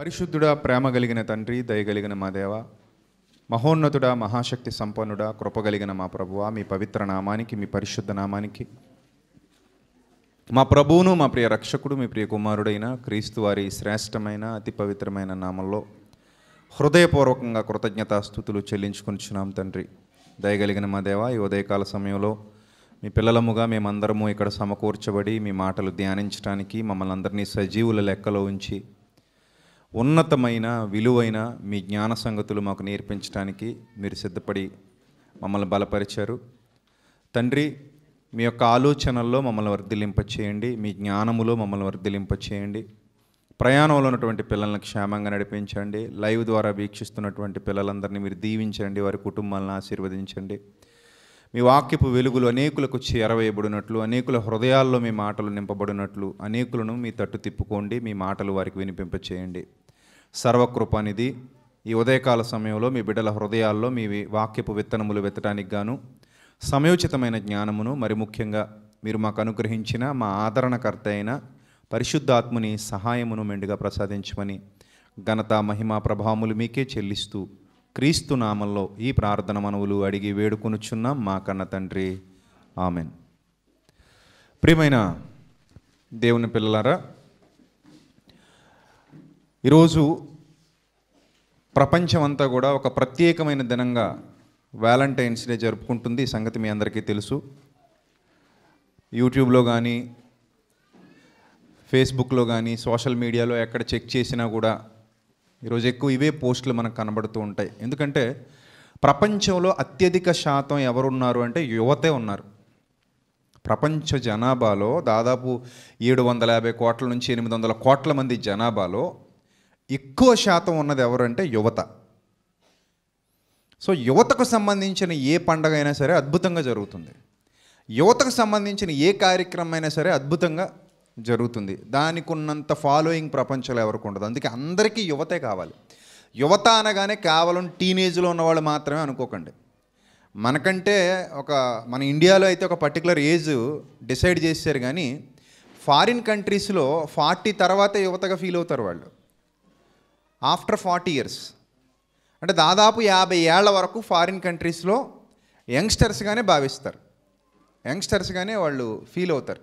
పరిశుద్ధుడా ప్రేమ కలిగిన తండ్రి దయగలిగిన మా దేవ మహోన్నతుడా మహాశక్తి సంపన్నుడా కృపగలిగిన మా ప్రభువ మీ పవిత్ర నామానికి మీ పరిశుద్ధ నామానికి మా ప్రభువును మా ప్రియ రక్షకుడు మీ ప్రియ కుమారుడైన క్రీస్తు వారి శ్రేష్టమైన అతి పవిత్రమైన నామంలో హృదయపూర్వకంగా కృతజ్ఞతాస్థుతులు చెల్లించుకొనిచున్నాం తండ్రి దయగలిగిన మా దేవ ఈ ఉదయకాల సమయంలో మీ పిల్లలముగా మేమందరము ఇక్కడ సమకూర్చబడి మీ మాటలు ధ్యానించడానికి మమ్మల్ని అందరినీ సజీవుల లెక్కలో ఉంచి ఉన్నతమైన విలువైన మీ జ్ఞాన సంగతులు మాకు నేర్పించడానికి మీరు సిద్ధపడి మమ్మల్ని బలపరిచారు తండ్రి మీ యొక్క ఆలోచనల్లో మమ్మల్ని వర్ధిలింపచేయండి మీ జ్ఞానములో మమ్మల్ని వర్ధిలింపచేయండి ప్రయాణంలో ఉన్నటువంటి పిల్లల్ని క్షేమంగా నడిపించండి లైవ్ ద్వారా వీక్షిస్తున్నటువంటి పిల్లలందరినీ మీరు దీవించండి వారి కుటుంబాలను ఆశీర్వదించండి మీ వాక్యపు వెలుగులు అనేకులకు చేరవేయబడినట్లు అనేకుల హృదయాల్లో మీ మాటలు నింపబడినట్లు అనేకులను మీ తట్టు తిప్పుకోండి మీ మాటలు వారికి వినిపింపచేయండి సర్వకృపానిధి ఈ ఉదయకాల సమయంలో మీ బిడ్డల హృదయాల్లో మీ వాక్యపు విత్తనములు వెత్తడానికి గాను సమయోచితమైన జ్ఞానమును మరి ముఖ్యంగా మీరు మాకు అనుగ్రహించిన మా ఆదరణకర్త అయిన పరిశుద్ధాత్ముని సహాయమును మెండుగా ప్రసాదించమని ఘనత మహిమా ప్రభావములు మీకే చెల్లిస్తూ క్రీస్తు నామంలో ఈ ప్రార్థన మనవులు అడిగి వేడుకొనుచున్నాం మా కన్న తండ్రి ఆమెన్ ప్రియమైన దేవుని పిల్లలారా ఈరోజు ప్రపంచమంతా కూడా ఒక ప్రత్యేకమైన దినంగా వ్యాలంటైన్స్ డే జరుపుకుంటుంది సంగతి మీ అందరికీ తెలుసు యూట్యూబ్లో కానీ ఫేస్బుక్లో కానీ సోషల్ మీడియాలో ఎక్కడ చెక్ చేసినా కూడా ఈరోజు ఎక్కువ ఇవే పోస్టులు మనకు కనబడుతూ ఉంటాయి ఎందుకంటే ప్రపంచంలో అత్యధిక శాతం ఎవరున్నారు అంటే యువతే ఉన్నారు ప్రపంచ జనాభాలో దాదాపు ఏడు వందల యాభై కోట్ల నుంచి ఎనిమిది వందల కోట్ల మంది జనాభాలో ఎక్కువ శాతం ఉన్నది ఎవరంటే యువత సో యువతకు సంబంధించిన ఏ పండగ అయినా సరే అద్భుతంగా జరుగుతుంది యువతకు సంబంధించిన ఏ కార్యక్రమం అయినా సరే అద్భుతంగా జరుగుతుంది దానికి ఉన్నంత ఫాలోయింగ్ ప్రపంచంలో ఎవరికి ఉండదు అందుకే అందరికీ యువతే కావాలి యువత అనగానే కేవలం టీనేజ్లో ఉన్నవాళ్ళు మాత్రమే అనుకోకండి మనకంటే ఒక మన ఇండియాలో అయితే ఒక పర్టికులర్ ఏజ్ డిసైడ్ చేశారు కానీ ఫారిన్ కంట్రీస్లో ఫార్టీ తర్వాత యువతగా ఫీల్ అవుతారు వాళ్ళు ఆఫ్టర్ ఫార్టీ ఇయర్స్ అంటే దాదాపు యాభై ఏళ్ల వరకు ఫారిన్ కంట్రీస్లో యంగ్స్టర్స్గానే భావిస్తారు యంగ్స్టర్స్గానే వాళ్ళు ఫీల్ అవుతారు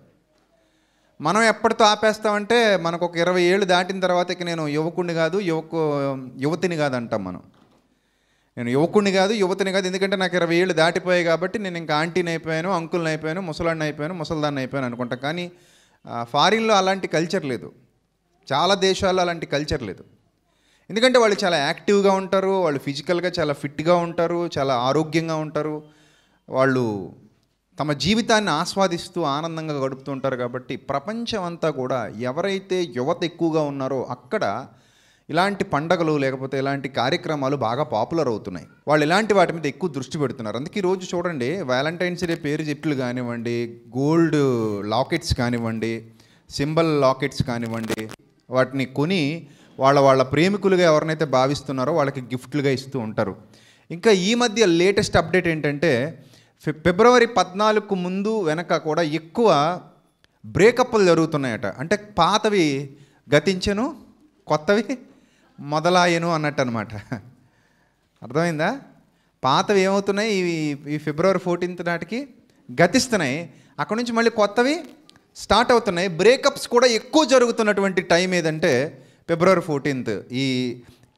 మనం ఎప్పటితో ఆపేస్తామంటే మనకు ఒక ఇరవై ఏళ్ళు దాటిన తర్వాత ఇక నేను యువకుణ్ణి కాదు యువకు యువతిని కాదు అంటాం మనం నేను యువకుడిని కాదు యువతిని కాదు ఎందుకంటే నాకు ఇరవై ఏళ్ళు దాటిపోయాయి కాబట్టి నేను ఇంకా ఆంటీని అయిపోయాను అంకుల్ని అయిపోయాను ముసలాన్ని అయిపోయాను ముసల్దాన్ని అయిపోయాను అనుకుంటాను కానీ ఫారిన్లో అలాంటి కల్చర్ లేదు చాలా దేశాల్లో అలాంటి కల్చర్ లేదు ఎందుకంటే వాళ్ళు చాలా యాక్టివ్గా ఉంటారు వాళ్ళు ఫిజికల్గా చాలా ఫిట్గా ఉంటారు చాలా ఆరోగ్యంగా ఉంటారు వాళ్ళు తమ జీవితాన్ని ఆస్వాదిస్తూ ఆనందంగా గడుపుతూ ఉంటారు కాబట్టి ప్రపంచం అంతా కూడా ఎవరైతే యువత ఎక్కువగా ఉన్నారో అక్కడ ఇలాంటి పండగలు లేకపోతే ఇలాంటి కార్యక్రమాలు బాగా పాపులర్ అవుతున్నాయి వాళ్ళు ఇలాంటి వాటి మీద ఎక్కువ దృష్టి పెడుతున్నారు అందుకే ఈరోజు చూడండి వ్యాలంటైన్స్ డే పేరు చెట్లు కానివ్వండి గోల్డ్ లాకెట్స్ కానివ్వండి సింబల్ లాకెట్స్ కానివ్వండి వాటిని కొని వాళ్ళ వాళ్ళ ప్రేమికులుగా ఎవరినైతే భావిస్తున్నారో వాళ్ళకి గిఫ్ట్లుగా ఇస్తూ ఉంటారు ఇంకా ఈ మధ్య లేటెస్ట్ అప్డేట్ ఏంటంటే ఫిబ్రవరి పద్నాలుగుకు ముందు వెనక కూడా ఎక్కువ బ్రేకప్లు జరుగుతున్నాయట అంటే పాతవి గతించను కొత్తవి మొదలాయను అన్నట్టు అనమాట అర్థమైందా పాతవి ఏమవుతున్నాయి ఇవి ఈ ఫిబ్రవరి ఫోర్టీన్త్ నాటికి గతిస్తున్నాయి అక్కడి నుంచి మళ్ళీ కొత్తవి స్టార్ట్ అవుతున్నాయి బ్రేకప్స్ కూడా ఎక్కువ జరుగుతున్నటువంటి టైం ఏదంటే ఫిబ్రవరి ఫోర్టీన్త్ ఈ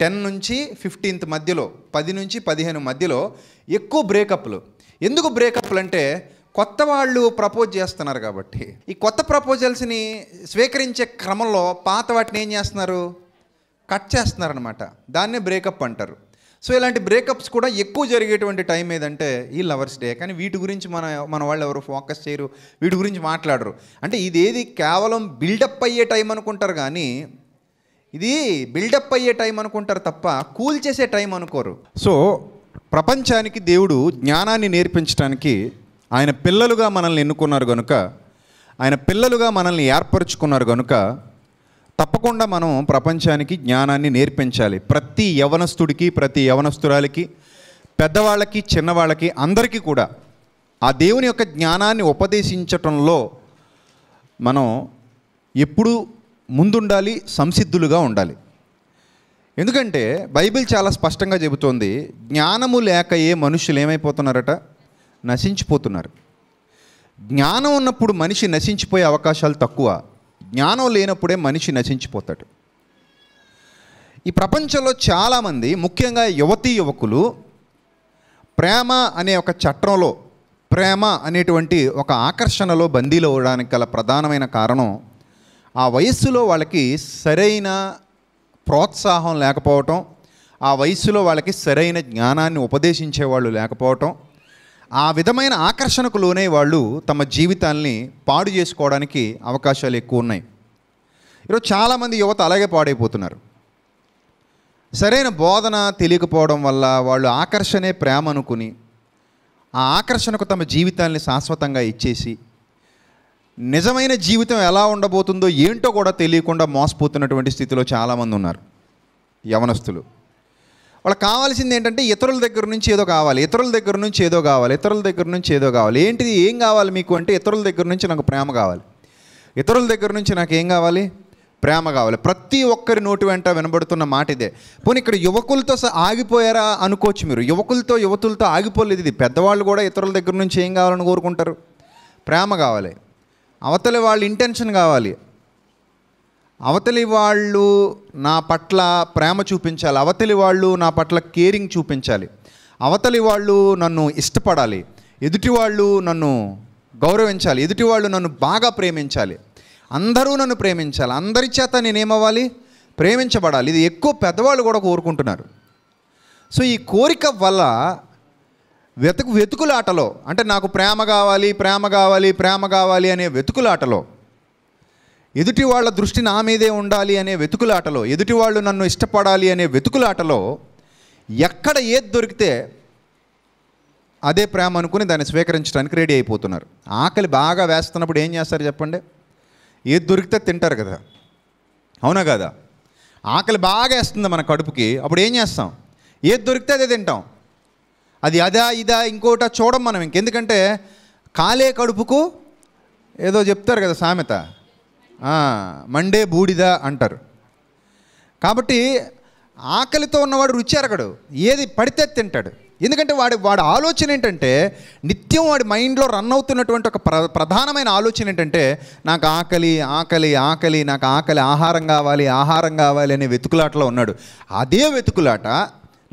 టెన్ నుంచి ఫిఫ్టీన్త్ మధ్యలో పది నుంచి పదిహేను మధ్యలో ఎక్కువ బ్రేకప్లు ఎందుకు బ్రేకప్లు అంటే కొత్త వాళ్ళు ప్రపోజ్ చేస్తున్నారు కాబట్టి ఈ కొత్త ప్రపోజల్స్ని స్వీకరించే క్రమంలో పాత వాటిని ఏం చేస్తున్నారు కట్ చేస్తున్నారు అనమాట దాన్నే బ్రేకప్ అంటారు సో ఇలాంటి బ్రేకప్స్ కూడా ఎక్కువ జరిగేటువంటి టైం ఏదంటే ఈ లవర్స్ డే కానీ వీటి గురించి మన మన వాళ్ళు ఎవరు ఫోకస్ చేయరు వీటి గురించి మాట్లాడరు అంటే ఇదేది కేవలం బిల్డప్ అయ్యే టైం అనుకుంటారు కానీ ఇది బిల్డప్ అయ్యే టైం అనుకుంటారు తప్ప కూల్ చేసే టైం అనుకోరు సో ప్రపంచానికి దేవుడు జ్ఞానాన్ని నేర్పించడానికి ఆయన పిల్లలుగా మనల్ని ఎన్నుకున్నారు కనుక ఆయన పిల్లలుగా మనల్ని ఏర్పరచుకున్నారు కనుక తప్పకుండా మనం ప్రపంచానికి జ్ఞానాన్ని నేర్పించాలి ప్రతి యవనస్తుడికి ప్రతి యవనస్తురాలకి పెద్దవాళ్ళకి చిన్నవాళ్ళకి అందరికీ కూడా ఆ దేవుని యొక్క జ్ఞానాన్ని ఉపదేశించటంలో మనం ఎప్పుడూ ముందుండాలి సంసిద్ధులుగా ఉండాలి ఎందుకంటే బైబిల్ చాలా స్పష్టంగా చెబుతోంది జ్ఞానము లేక ఏ మనుషులు ఏమైపోతున్నారట నశించిపోతున్నారు జ్ఞానం ఉన్నప్పుడు మనిషి నశించిపోయే అవకాశాలు తక్కువ జ్ఞానం లేనప్పుడే మనిషి నశించిపోతాడు ఈ ప్రపంచంలో చాలామంది ముఖ్యంగా యువతీ యువకులు ప్రేమ అనే ఒక చట్టంలో ప్రేమ అనేటువంటి ఒక ఆకర్షణలో బందీలు అవ్వడానికి గల ప్రధానమైన కారణం ఆ వయస్సులో వాళ్ళకి సరైన ప్రోత్సాహం లేకపోవటం ఆ వయస్సులో వాళ్ళకి సరైన జ్ఞానాన్ని ఉపదేశించేవాళ్ళు లేకపోవటం ఆ విధమైన ఆకర్షణకు లోనే వాళ్ళు తమ జీవితాల్ని పాడు చేసుకోవడానికి అవకాశాలు ఎక్కువ ఉన్నాయి ఈరోజు చాలామంది యువత అలాగే పాడైపోతున్నారు సరైన బోధన తెలియకపోవడం వల్ల వాళ్ళు ఆకర్షణే ప్రేమ అనుకుని ఆ ఆకర్షణకు తమ జీవితాల్ని శాశ్వతంగా ఇచ్చేసి నిజమైన జీవితం ఎలా ఉండబోతుందో ఏంటో కూడా తెలియకుండా మోసపోతున్నటువంటి స్థితిలో చాలామంది ఉన్నారు యవనస్తులు వాళ్ళకి కావాల్సింది ఏంటంటే ఇతరుల దగ్గర నుంచి ఏదో కావాలి ఇతరుల దగ్గర నుంచి ఏదో కావాలి ఇతరుల దగ్గర నుంచి ఏదో కావాలి ఏంటిది ఏం కావాలి మీకు అంటే ఇతరుల దగ్గర నుంచి నాకు ప్రేమ కావాలి ఇతరుల దగ్గర నుంచి నాకు ఏం కావాలి ప్రేమ కావాలి ప్రతి ఒక్కరి నోటి వెంట వినబడుతున్న మాట ఇదే పోనీ ఇక్కడ యువకులతో ఆగిపోయారా అనుకోవచ్చు మీరు యువకులతో యువతులతో ఆగిపోలేదు ఇది పెద్దవాళ్ళు కూడా ఇతరుల దగ్గర నుంచి ఏం కావాలని కోరుకుంటారు ప్రేమ కావాలి అవతలి వాళ్ళు ఇంటెన్షన్ కావాలి అవతలి వాళ్ళు నా పట్ల ప్రేమ చూపించాలి అవతలి వాళ్ళు నా పట్ల కేరింగ్ చూపించాలి అవతలి వాళ్ళు నన్ను ఇష్టపడాలి ఎదుటి వాళ్ళు నన్ను గౌరవించాలి ఎదుటి వాళ్ళు నన్ను బాగా ప్రేమించాలి అందరూ నన్ను ప్రేమించాలి అందరి చేత నేనేమవ్వాలి ప్రేమించబడాలి ఇది ఎక్కువ పెద్దవాళ్ళు కూడా కోరుకుంటున్నారు సో ఈ కోరిక వల్ల వెతుకు వెతుకులాటలో అంటే నాకు ప్రేమ కావాలి ప్రేమ కావాలి ప్రేమ కావాలి అనే వెతుకులాటలో ఎదుటి వాళ్ళ దృష్టి నా మీదే ఉండాలి అనే వెతుకులాటలో ఎదుటి వాళ్ళు నన్ను ఇష్టపడాలి అనే వెతుకులాటలో ఎక్కడ ఏది దొరికితే అదే ప్రేమ అనుకుని దాన్ని స్వీకరించడానికి రెడీ అయిపోతున్నారు ఆకలి బాగా వేస్తున్నప్పుడు ఏం చేస్తారు చెప్పండి ఏది దొరికితే తింటారు కదా అవునా కదా ఆకలి బాగా వేస్తుంది మన కడుపుకి అప్పుడు ఏం చేస్తాం ఏది దొరికితే అదే తింటాం అది అదా ఇదా ఇంకోట చూడం మనం ఇంకెందుకంటే కాలే కడుపుకు ఏదో చెప్తారు కదా సామెత మండే బూడిద అంటారు కాబట్టి ఆకలితో ఉన్నవాడు రుచి అరగడు ఏది పడితే తింటాడు ఎందుకంటే వాడి వాడి ఆలోచన ఏంటంటే నిత్యం వాడి మైండ్లో రన్ అవుతున్నటువంటి ఒక ప్ర ప్రధానమైన ఆలోచన ఏంటంటే నాకు ఆకలి ఆకలి ఆకలి నాకు ఆకలి ఆహారం కావాలి ఆహారం కావాలి అనే వెతుకులాటలో ఉన్నాడు అదే వెతుకులాట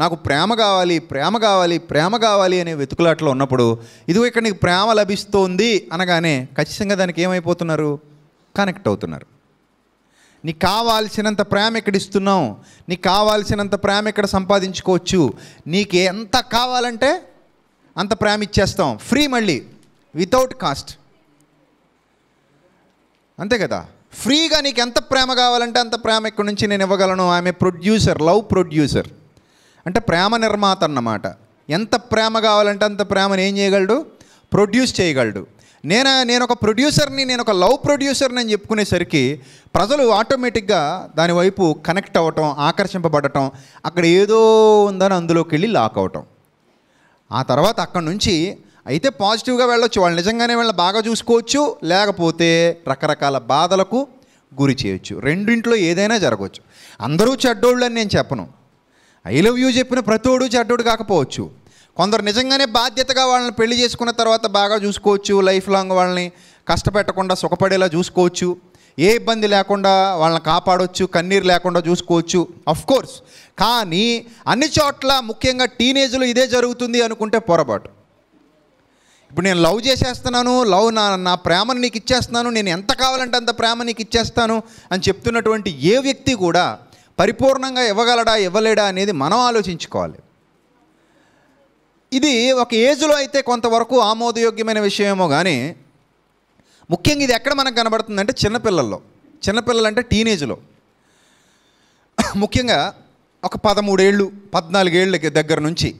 నాకు ప్రేమ కావాలి ప్రేమ కావాలి ప్రేమ కావాలి అనే వెతుకులాట్లో ఉన్నప్పుడు ఇదిగో ఇక్కడ నీకు ప్రేమ లభిస్తోంది అనగానే ఖచ్చితంగా దానికి ఏమైపోతున్నారు కనెక్ట్ అవుతున్నారు నీకు కావాల్సినంత ప్రేమ ఇక్కడ ఇస్తున్నావు నీకు కావాల్సినంత ప్రేమ ఇక్కడ సంపాదించుకోవచ్చు నీకు ఎంత కావాలంటే అంత ప్రేమ ఇచ్చేస్తాం ఫ్రీ మళ్ళీ వితౌట్ కాస్ట్ అంతే కదా ఫ్రీగా నీకు ఎంత ప్రేమ కావాలంటే అంత ప్రేమ ఇక్కడి నుంచి నేను ఇవ్వగలను ఆమె ప్రొడ్యూసర్ లవ్ ప్రొడ్యూసర్ అంటే ప్రేమ నిర్మాత అన్నమాట ఎంత ప్రేమ కావాలంటే అంత ప్రేమను ఏం చేయగలడు ప్రొడ్యూస్ చేయగలడు నేను నేను ఒక ప్రొడ్యూసర్ని నేను ఒక లవ్ ప్రొడ్యూసర్ని అని చెప్పుకునేసరికి ప్రజలు ఆటోమేటిక్గా దాని వైపు కనెక్ట్ అవ్వటం ఆకర్షింపబడటం అక్కడ ఏదో ఉందని అందులోకి వెళ్ళి లాక్ అవటం ఆ తర్వాత అక్కడ నుంచి అయితే పాజిటివ్గా వెళ్ళొచ్చు వాళ్ళు నిజంగానే వీళ్ళని బాగా చూసుకోవచ్చు లేకపోతే రకరకాల బాధలకు గురి చేయొచ్చు రెండింట్లో ఏదైనా జరగవచ్చు అందరూ చెడ్డోళ్ళు అని నేను చెప్పను ఐ లవ్ యూ చెప్పిన ప్రతోడు చెడ్డోడు కాకపోవచ్చు కొందరు నిజంగానే బాధ్యతగా వాళ్ళని పెళ్లి చేసుకున్న తర్వాత బాగా చూసుకోవచ్చు లైఫ్ లాంగ్ వాళ్ళని కష్టపెట్టకుండా సుఖపడేలా చూసుకోవచ్చు ఏ ఇబ్బంది లేకుండా వాళ్ళని కాపాడవచ్చు కన్నీరు లేకుండా చూసుకోవచ్చు అఫ్ కోర్స్ కానీ అన్ని చోట్ల ముఖ్యంగా టీనేజ్లో ఇదే జరుగుతుంది అనుకుంటే పొరపాటు ఇప్పుడు నేను లవ్ చేసేస్తున్నాను లవ్ నా నా ప్రేమను నీకు ఇచ్చేస్తున్నాను నేను ఎంత కావాలంటే అంత ప్రేమ నీకు ఇచ్చేస్తాను అని చెప్తున్నటువంటి ఏ వ్యక్తి కూడా పరిపూర్ణంగా ఇవ్వగలడా ఇవ్వలేడా అనేది మనం ఆలోచించుకోవాలి ఇది ఒక ఏజ్లో అయితే కొంతవరకు ఆమోదయోగ్యమైన విషయమేమో కానీ ముఖ్యంగా ఇది ఎక్కడ మనకు కనబడుతుందంటే చిన్నపిల్లల్లో చిన్నపిల్లలు అంటే టీనేజ్లో ముఖ్యంగా ఒక పదమూడేళ్ళు పద్నాలుగేళ్ళకి దగ్గర నుంచి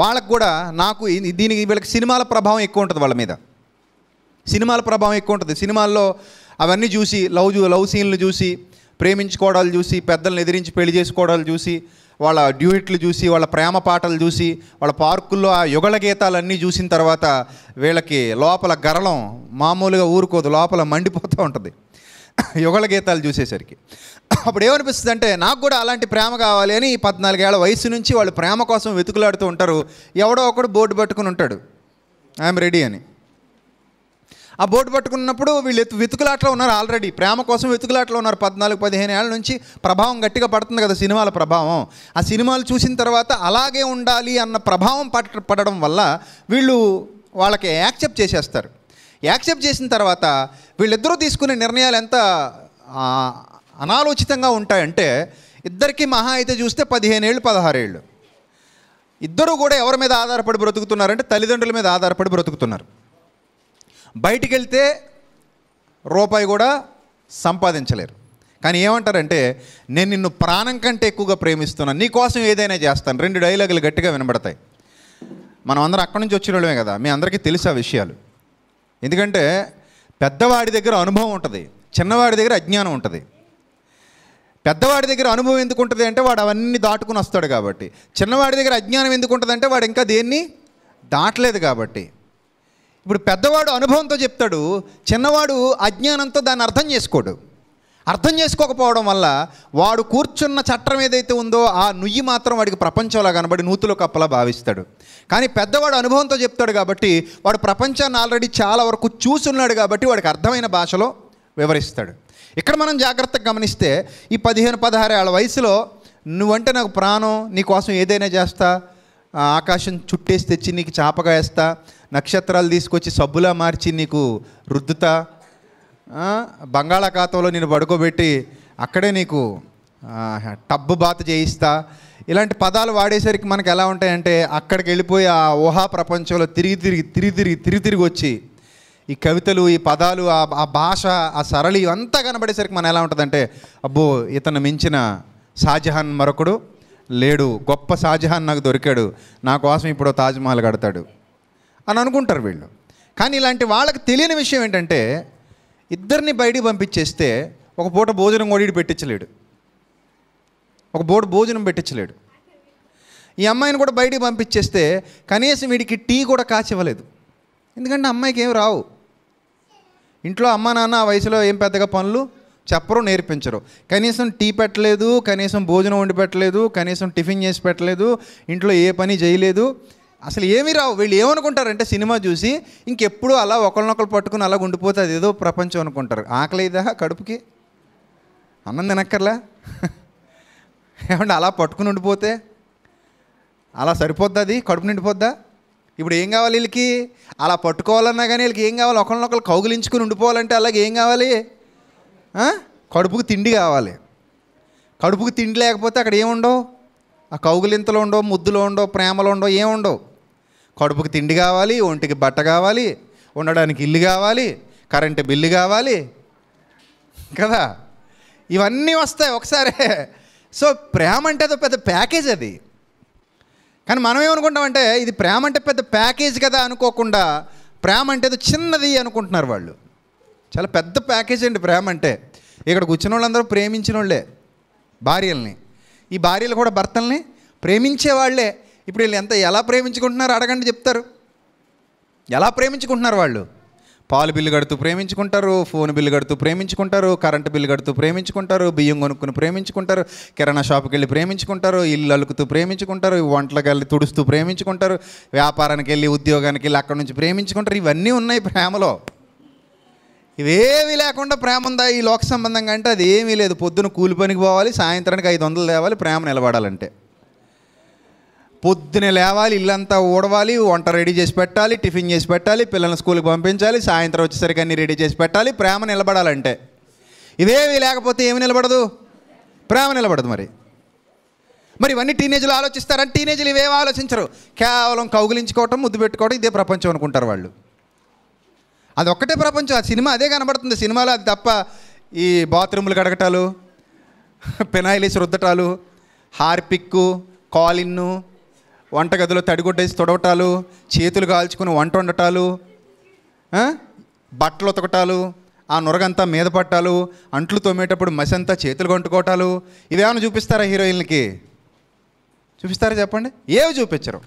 వాళ్ళకు కూడా నాకు దీనికి వీళ్ళకి సినిమాల ప్రభావం ఎక్కువ ఉంటుంది వాళ్ళ మీద సినిమాల ప్రభావం ఎక్కువ ఉంటుంది సినిమాల్లో అవన్నీ చూసి లవ్ లవ్ సీన్లు చూసి ప్రేమించుకోవడాలు చూసి పెద్దలను ఎదిరించి పెళ్లి చేసుకోవడాలు చూసి వాళ్ళ డ్యూయిట్లు చూసి వాళ్ళ ప్రేమ పాటలు చూసి వాళ్ళ పార్కుల్లో ఆ యుగల గీతాలన్నీ చూసిన తర్వాత వీళ్ళకి లోపల గరళం మామూలుగా ఊరుకోదు లోపల మండిపోతూ ఉంటుంది యుగల గీతాలు చూసేసరికి అప్పుడు ఏమనిపిస్తుంది అంటే నాకు కూడా అలాంటి ప్రేమ కావాలి అని పద్నాలుగేళ్ల వయసు నుంచి వాళ్ళు ప్రేమ కోసం వెతుకులాడుతూ ఉంటారు ఎవడో ఒకడు బోర్డు పట్టుకుని ఉంటాడు ఐఎమ్ రెడీ అని ఆ బోర్డు పట్టుకున్నప్పుడు వీళ్ళు వెతుకులాట్లో ఉన్నారు ఆల్రెడీ ప్రేమ కోసం వెతుకులాట్లో ఉన్నారు పద్నాలుగు పదిహేను ఏళ్ళ నుంచి ప్రభావం గట్టిగా పడుతుంది కదా సినిమాల ప్రభావం ఆ సినిమాలు చూసిన తర్వాత అలాగే ఉండాలి అన్న ప్రభావం పట పడడం వల్ల వీళ్ళు వాళ్ళకి యాక్సెప్ట్ చేసేస్తారు యాక్సెప్ట్ చేసిన తర్వాత వీళ్ళిద్దరూ తీసుకునే నిర్ణయాలు ఎంత అనాలోచితంగా ఉంటాయంటే ఇద్దరికి మహా అయితే చూస్తే పదిహేనేళ్ళు పదహారేళ్ళు ఇద్దరు కూడా ఎవరి మీద ఆధారపడి బ్రతుకుతున్నారంటే తల్లిదండ్రుల మీద ఆధారపడి బ్రతుకుతున్నారు బయటికి వెళ్తే రూపాయి కూడా సంపాదించలేరు కానీ ఏమంటారంటే నేను నిన్ను ప్రాణం కంటే ఎక్కువగా ప్రేమిస్తున్నాను నీకోసం ఏదైనా చేస్తాను రెండు డైలాగులు గట్టిగా వినబడతాయి మనం అందరం అక్కడి నుంచి వచ్చిన వాళ్ళమే కదా మీ అందరికీ తెలుసు ఆ విషయాలు ఎందుకంటే పెద్దవాడి దగ్గర అనుభవం ఉంటుంది చిన్నవాడి దగ్గర అజ్ఞానం ఉంటుంది పెద్దవాడి దగ్గర అనుభవం ఎందుకు ఉంటుంది అంటే వాడు అవన్నీ దాటుకుని వస్తాడు కాబట్టి చిన్నవాడి దగ్గర అజ్ఞానం ఎందుకు ఉంటుంది అంటే వాడు ఇంకా దేన్ని దాటలేదు కాబట్టి ఇప్పుడు పెద్దవాడు అనుభవంతో చెప్తాడు చిన్నవాడు అజ్ఞానంతో దాన్ని అర్థం చేసుకోడు అర్థం చేసుకోకపోవడం వల్ల వాడు కూర్చున్న చట్టం ఏదైతే ఉందో ఆ నుయ్యి మాత్రం వాడికి ప్రపంచంలో కనబడి నూతులో కప్పలా భావిస్తాడు కానీ పెద్దవాడు అనుభవంతో చెప్తాడు కాబట్టి వాడు ప్రపంచాన్ని ఆల్రెడీ చాలా వరకు చూసున్నాడు కాబట్టి వాడికి అర్థమైన భాషలో వివరిస్తాడు ఇక్కడ మనం జాగ్రత్తగా గమనిస్తే ఈ పదిహేను పదహారు ఏళ్ళ వయసులో నువ్వంటే నాకు ప్రాణం నీకోసం ఏదైనా చేస్తా ఆకాశం చుట్టేసి తెచ్చి నీకు చాపగా వేస్తా నక్షత్రాలు తీసుకొచ్చి సబ్బులా మార్చి నీకు రుద్దుతా బంగాళాఖాతంలో నేను పడుకోబెట్టి అక్కడే నీకు టబ్బు బాత్ చేయిస్తా ఇలాంటి పదాలు వాడేసరికి మనకు ఎలా ఉంటాయంటే అక్కడికి వెళ్ళిపోయి ఆ ఊహా ప్రపంచంలో తిరిగి తిరిగి తిరిగి తిరిగి తిరిగి తిరిగి వచ్చి ఈ కవితలు ఈ పదాలు ఆ భాష ఆ సరళి అంతా కనబడేసరికి మనం ఎలా ఉంటుందంటే అబ్బో ఇతను మించిన షాజహాన్ మరొకడు లేడు గొప్ప షాజహాన్ నాకు దొరికాడు నా కోసం ఇప్పుడు తాజ్మహల్ కడతాడు అని అనుకుంటారు వీళ్ళు కానీ ఇలాంటి వాళ్ళకి తెలియని విషయం ఏంటంటే ఇద్దరిని బయటికి పంపించేస్తే ఒక పూట భోజనం ఒడిడి పెట్టించలేడు ఒక పూట భోజనం పెట్టించలేడు ఈ అమ్మాయిని కూడా బయటికి పంపించేస్తే కనీసం వీడికి టీ కూడా కాచివ్వలేదు ఎందుకంటే అమ్మాయికి ఏం రావు ఇంట్లో అమ్మ నాన్న ఆ వయసులో ఏం పెద్దగా పనులు చెప్పరు నేర్పించరు కనీసం టీ పెట్టలేదు కనీసం భోజనం వండి పెట్టలేదు కనీసం టిఫిన్ చేసి పెట్టలేదు ఇంట్లో ఏ పని చేయలేదు అసలు ఏమీ రావు వీళ్ళు ఏమనుకుంటారంటే సినిమా చూసి ఇంకెప్పుడు అలా ఒకరినొకరు పట్టుకుని అలా ఉండిపోతుంది ఏదో ప్రపంచం అనుకుంటారు ఆకలిదా కడుపుకి అన్నం తినక్కర్లా ఏమంటే అలా పట్టుకుని ఉండిపోతే అలా సరిపోద్దా అది కడుపు నిండిపోద్దా ఇప్పుడు ఏం కావాలి వీళ్ళకి అలా పట్టుకోవాలన్నా కానీ వీళ్ళకి ఏం కావాలి ఒకరినొకరు కౌగులించుకుని ఉండిపోవాలంటే అలాగే ఏం కావాలి కడుపుకు తిండి కావాలి కడుపుకు తిండి లేకపోతే అక్కడ ఏముండవు ఆ కౌగులింతలో ఉండవు ముద్దులో ఉండవు ప్రేమలో ఉండవు ఏముండవు కడుపుకి తిండి కావాలి ఒంటికి బట్ట కావాలి ఉండడానికి ఇల్లు కావాలి కరెంటు బిల్లు కావాలి కదా ఇవన్నీ వస్తాయి ఒకసారి సో ప్రేమ అంటే పెద్ద ప్యాకేజ్ అది కానీ మనం ఏమనుకుంటామంటే ఇది ప్రేమ అంటే పెద్ద ప్యాకేజ్ కదా అనుకోకుండా ప్రేమ అంటే చిన్నది అనుకుంటున్నారు వాళ్ళు చాలా పెద్ద ప్యాకేజ్ అండి ప్రేమ అంటే ఇక్కడ కూర్చున్న వాళ్ళందరూ ప్రేమించిన వాళ్ళే భార్యల్ని ఈ భార్యలు కూడా భర్తల్ని ప్రేమించే వాళ్ళే ఇప్పుడు వీళ్ళు ఎంత ఎలా ప్రేమించుకుంటున్నారు అడగండి చెప్తారు ఎలా ప్రేమించుకుంటున్నారు వాళ్ళు పాలు బిల్లు కడుతూ ప్రేమించుకుంటారు ఫోన్ బిల్లు కడుతూ ప్రేమించుకుంటారు కరెంటు బిల్లు కడుతూ ప్రేమించుకుంటారు బియ్యం కొనుక్కుని ప్రేమించుకుంటారు కిరాణా షాప్కి వెళ్ళి ప్రేమించుకుంటారు ఇల్లు అలుకుతూ ప్రేమించుకుంటారు వంటలకు వెళ్ళి తుడుస్తూ ప్రేమించుకుంటారు వ్యాపారానికి వెళ్ళి ఉద్యోగానికి వెళ్ళి అక్కడి నుంచి ప్రేమించుకుంటారు ఇవన్నీ ఉన్నాయి ప్రేమలో ఇవేవి లేకుండా ప్రేమ ఉందా ఈ లోక సంబంధంగా అంటే అది ఏమీ లేదు పొద్దున కూలి పనికి పోవాలి సాయంత్రానికి ఐదు వందలు తేవాలి ప్రేమ నిలబడాలంటే పొద్దునే లేవాలి ఇల్లంతా ఊడవాలి వంట రెడీ చేసి పెట్టాలి టిఫిన్ చేసి పెట్టాలి పిల్లల్ని స్కూల్కి పంపించాలి సాయంత్రం వచ్చేసరికి అన్ని రెడీ చేసి పెట్టాలి ప్రేమ నిలబడాలంటే ఇవేవి లేకపోతే ఏమి నిలబడదు ప్రేమ నిలబడదు మరి మరి ఇవన్నీ టీనేజ్లు ఆలోచిస్తారని టీనేజ్లు ఇవేవి ఆలోచించరు కేవలం కౌగులించుకోవటం ముద్దు పెట్టుకోవడం ఇదే ప్రపంచం అనుకుంటారు వాళ్ళు అది ఒక్కటే ప్రపంచం ఆ సినిమా అదే కనబడుతుంది సినిమాలో అది తప్ప ఈ బాత్రూములు కడగటాలు పెనాయిలీస్ రుద్దటాలు హార్పిక్కు కాలిన్ను వంటగదిలో తడిగుడ్డేసి తొడవటాలు చేతులు కాల్చుకుని వంట వండటాలు బట్టలు ఉతకటాలు ఆ నొరగంతా మీద పట్టాలు అంట్లు తోమేటప్పుడు మసంతా చేతులు కొంటుకోవటాలు ఇవేమైనా చూపిస్తారా హీరోయిన్లకి చూపిస్తారా చెప్పండి ఏవి చూపించరు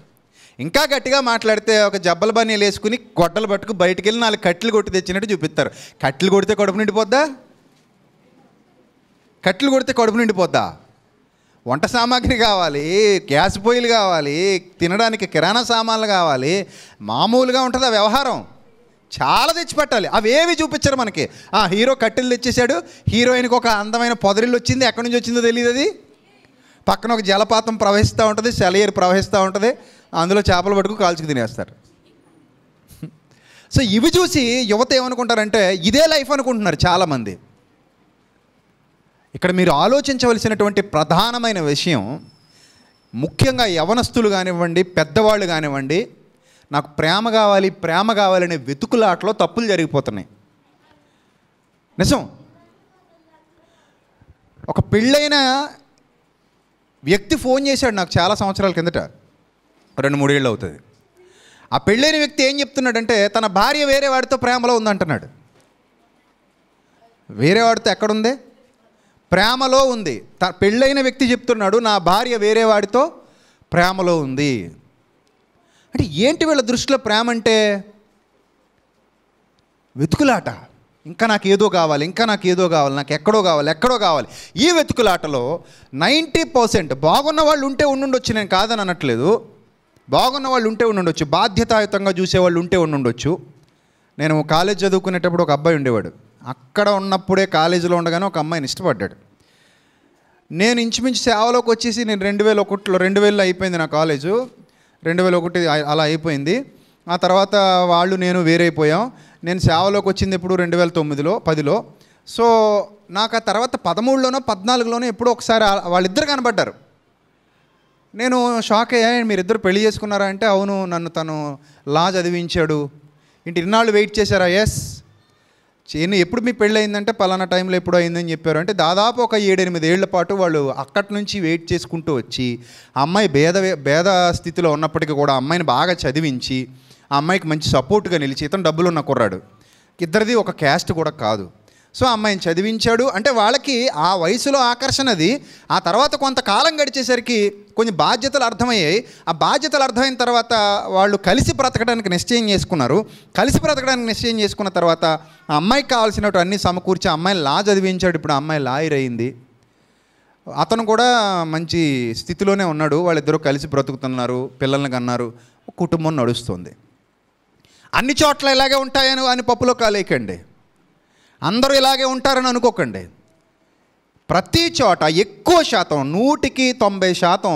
ఇంకా గట్టిగా మాట్లాడితే ఒక జబ్బల బన్నీ వేసుకుని గొడ్డలు పట్టుకు బయటికి వెళ్ళి నాలుగు కట్టెలు కొట్టి తెచ్చినట్టు చూపిస్తారు కట్టెలు కొడితే కడుపు నిండిపోద్దా కట్టెలు కొడితే కడుపు నిండిపోద్దా వంట సామాగ్రి కావాలి గ్యాస్ పొయ్యిలు కావాలి తినడానికి కిరాణా సామాన్లు కావాలి మామూలుగా ఉంటుంది ఆ వ్యవహారం చాలా తెచ్చిపెట్టాలి అవేవి చూపించారు మనకి ఆ హీరో కట్టెలు తెచ్చేశాడు హీరోయిన్కి ఒక అందమైన పొదరిల్లు వచ్చింది ఎక్కడి నుంచి వచ్చిందో తెలియదు అది పక్కన ఒక జలపాతం ప్రవహిస్తూ ఉంటుంది సెలయేరు ప్రవహిస్తూ ఉంటుంది అందులో చేపలు పట్టుకు కాల్చుకు తినేస్తారు సో ఇవి చూసి యువత ఏమనుకుంటారంటే ఇదే లైఫ్ అనుకుంటున్నారు చాలామంది ఇక్కడ మీరు ఆలోచించవలసినటువంటి ప్రధానమైన విషయం ముఖ్యంగా యవనస్తులు కానివ్వండి పెద్దవాళ్ళు కానివ్వండి నాకు ప్రేమ కావాలి ప్రేమ కావాలనే వెతుకులాటలో తప్పులు జరిగిపోతున్నాయి నిజం ఒక పెళ్ళైన వ్యక్తి ఫోన్ చేశాడు నాకు చాలా సంవత్సరాల కిందట రెండు మూడేళ్ళు అవుతుంది ఆ పెళ్ళైన వ్యక్తి ఏం చెప్తున్నాడంటే తన భార్య వేరే వాడితో ప్రేమలో ఉందంటున్నాడు వేరే వాడితో ఎక్కడుందే ప్రేమలో ఉంది త పెళ్ళైన వ్యక్తి చెప్తున్నాడు నా భార్య వేరే వాడితో ప్రేమలో ఉంది అంటే ఏంటి వీళ్ళ దృష్టిలో ప్రేమ అంటే వెతుకులాట ఇంకా నాకు ఏదో కావాలి ఇంకా నాకు ఏదో కావాలి నాకు ఎక్కడో కావాలి ఎక్కడో కావాలి ఈ వెతుకులాటలో నైంటీ పర్సెంట్ బాగున్న వాళ్ళు ఉంటే ఉండుండొచ్చు నేను కాదని అనట్లేదు బాగున్న వాళ్ళు ఉంటే ఉండుండొచ్చు బాధ్యతాయుతంగా చూసేవాళ్ళు ఉంటే ఉండుండొచ్చు నేను కాలేజ్ చదువుకునేటప్పుడు ఒక అబ్బాయి ఉండేవాడు అక్కడ ఉన్నప్పుడే కాలేజీలో ఉండగానే ఒక అమ్మాయిని ఇష్టపడ్డాడు నేను ఇంచుమించు సేవలోకి వచ్చేసి నేను రెండు వేల ఒకటిలో రెండు వేలలో అయిపోయింది నా కాలేజు రెండు వేల ఒకటి అలా అయిపోయింది ఆ తర్వాత వాళ్ళు నేను వేరైపోయాం నేను సేవలోకి వచ్చింది ఎప్పుడు రెండు వేల తొమ్మిదిలో పదిలో సో నాకు ఆ తర్వాత పదమూడులోనో పద్నాలుగులోనో ఎప్పుడో ఒకసారి వాళ్ళిద్దరు కనబడ్డారు నేను షాక్ అయ్యా మీరిద్దరు పెళ్లి చేసుకున్నారా అంటే అవును నన్ను తను లా చదివించాడు ఇంటి ఇన్నాళ్ళు వెయిట్ చేశారా ఎస్ చేయను ఎప్పుడు మీ పెళ్ళయిందంటే పలానా టైంలో ఎప్పుడు అయిందని చెప్పారు అంటే దాదాపు ఒక ఏడెనిమిది ఏళ్ల పాటు వాళ్ళు అక్కడి నుంచి వెయిట్ చేసుకుంటూ వచ్చి అమ్మాయి భేద భేద స్థితిలో ఉన్నప్పటికీ కూడా అమ్మాయిని బాగా చదివించి ఆ అమ్మాయికి మంచి సపోర్ట్గా నిలిచి ఇతను డబ్బులు ఉన్న కుర్రాడు ఇద్దరిది ఒక క్యాస్ట్ కూడా కాదు సో అమ్మాయిని చదివించాడు అంటే వాళ్ళకి ఆ వయసులో ఆకర్షణ అది ఆ తర్వాత కొంతకాలం గడిచేసరికి కొన్ని బాధ్యతలు అర్థమయ్యాయి ఆ బాధ్యతలు అర్థమైన తర్వాత వాళ్ళు కలిసి బ్రతకడానికి నిశ్చయం చేసుకున్నారు కలిసి బ్రతకడానికి నిశ్చయం చేసుకున్న తర్వాత ఆ అమ్మాయికి కావాల్సినట్టు అన్నీ సమకూర్చి అమ్మాయిని లా చదివించాడు ఇప్పుడు అమ్మాయి లాయర్ అయింది అతను కూడా మంచి స్థితిలోనే ఉన్నాడు వాళ్ళిద్దరూ కలిసి బ్రతుకుతున్నారు పిల్లల్ని కన్నారు కుటుంబం నడుస్తుంది అన్ని చోట్ల ఇలాగే ఉంటాయని అని పప్పులో కాలేకండి అందరూ ఇలాగే ఉంటారని అనుకోకండి ప్రతి చోట ఎక్కువ శాతం నూటికి తొంభై శాతం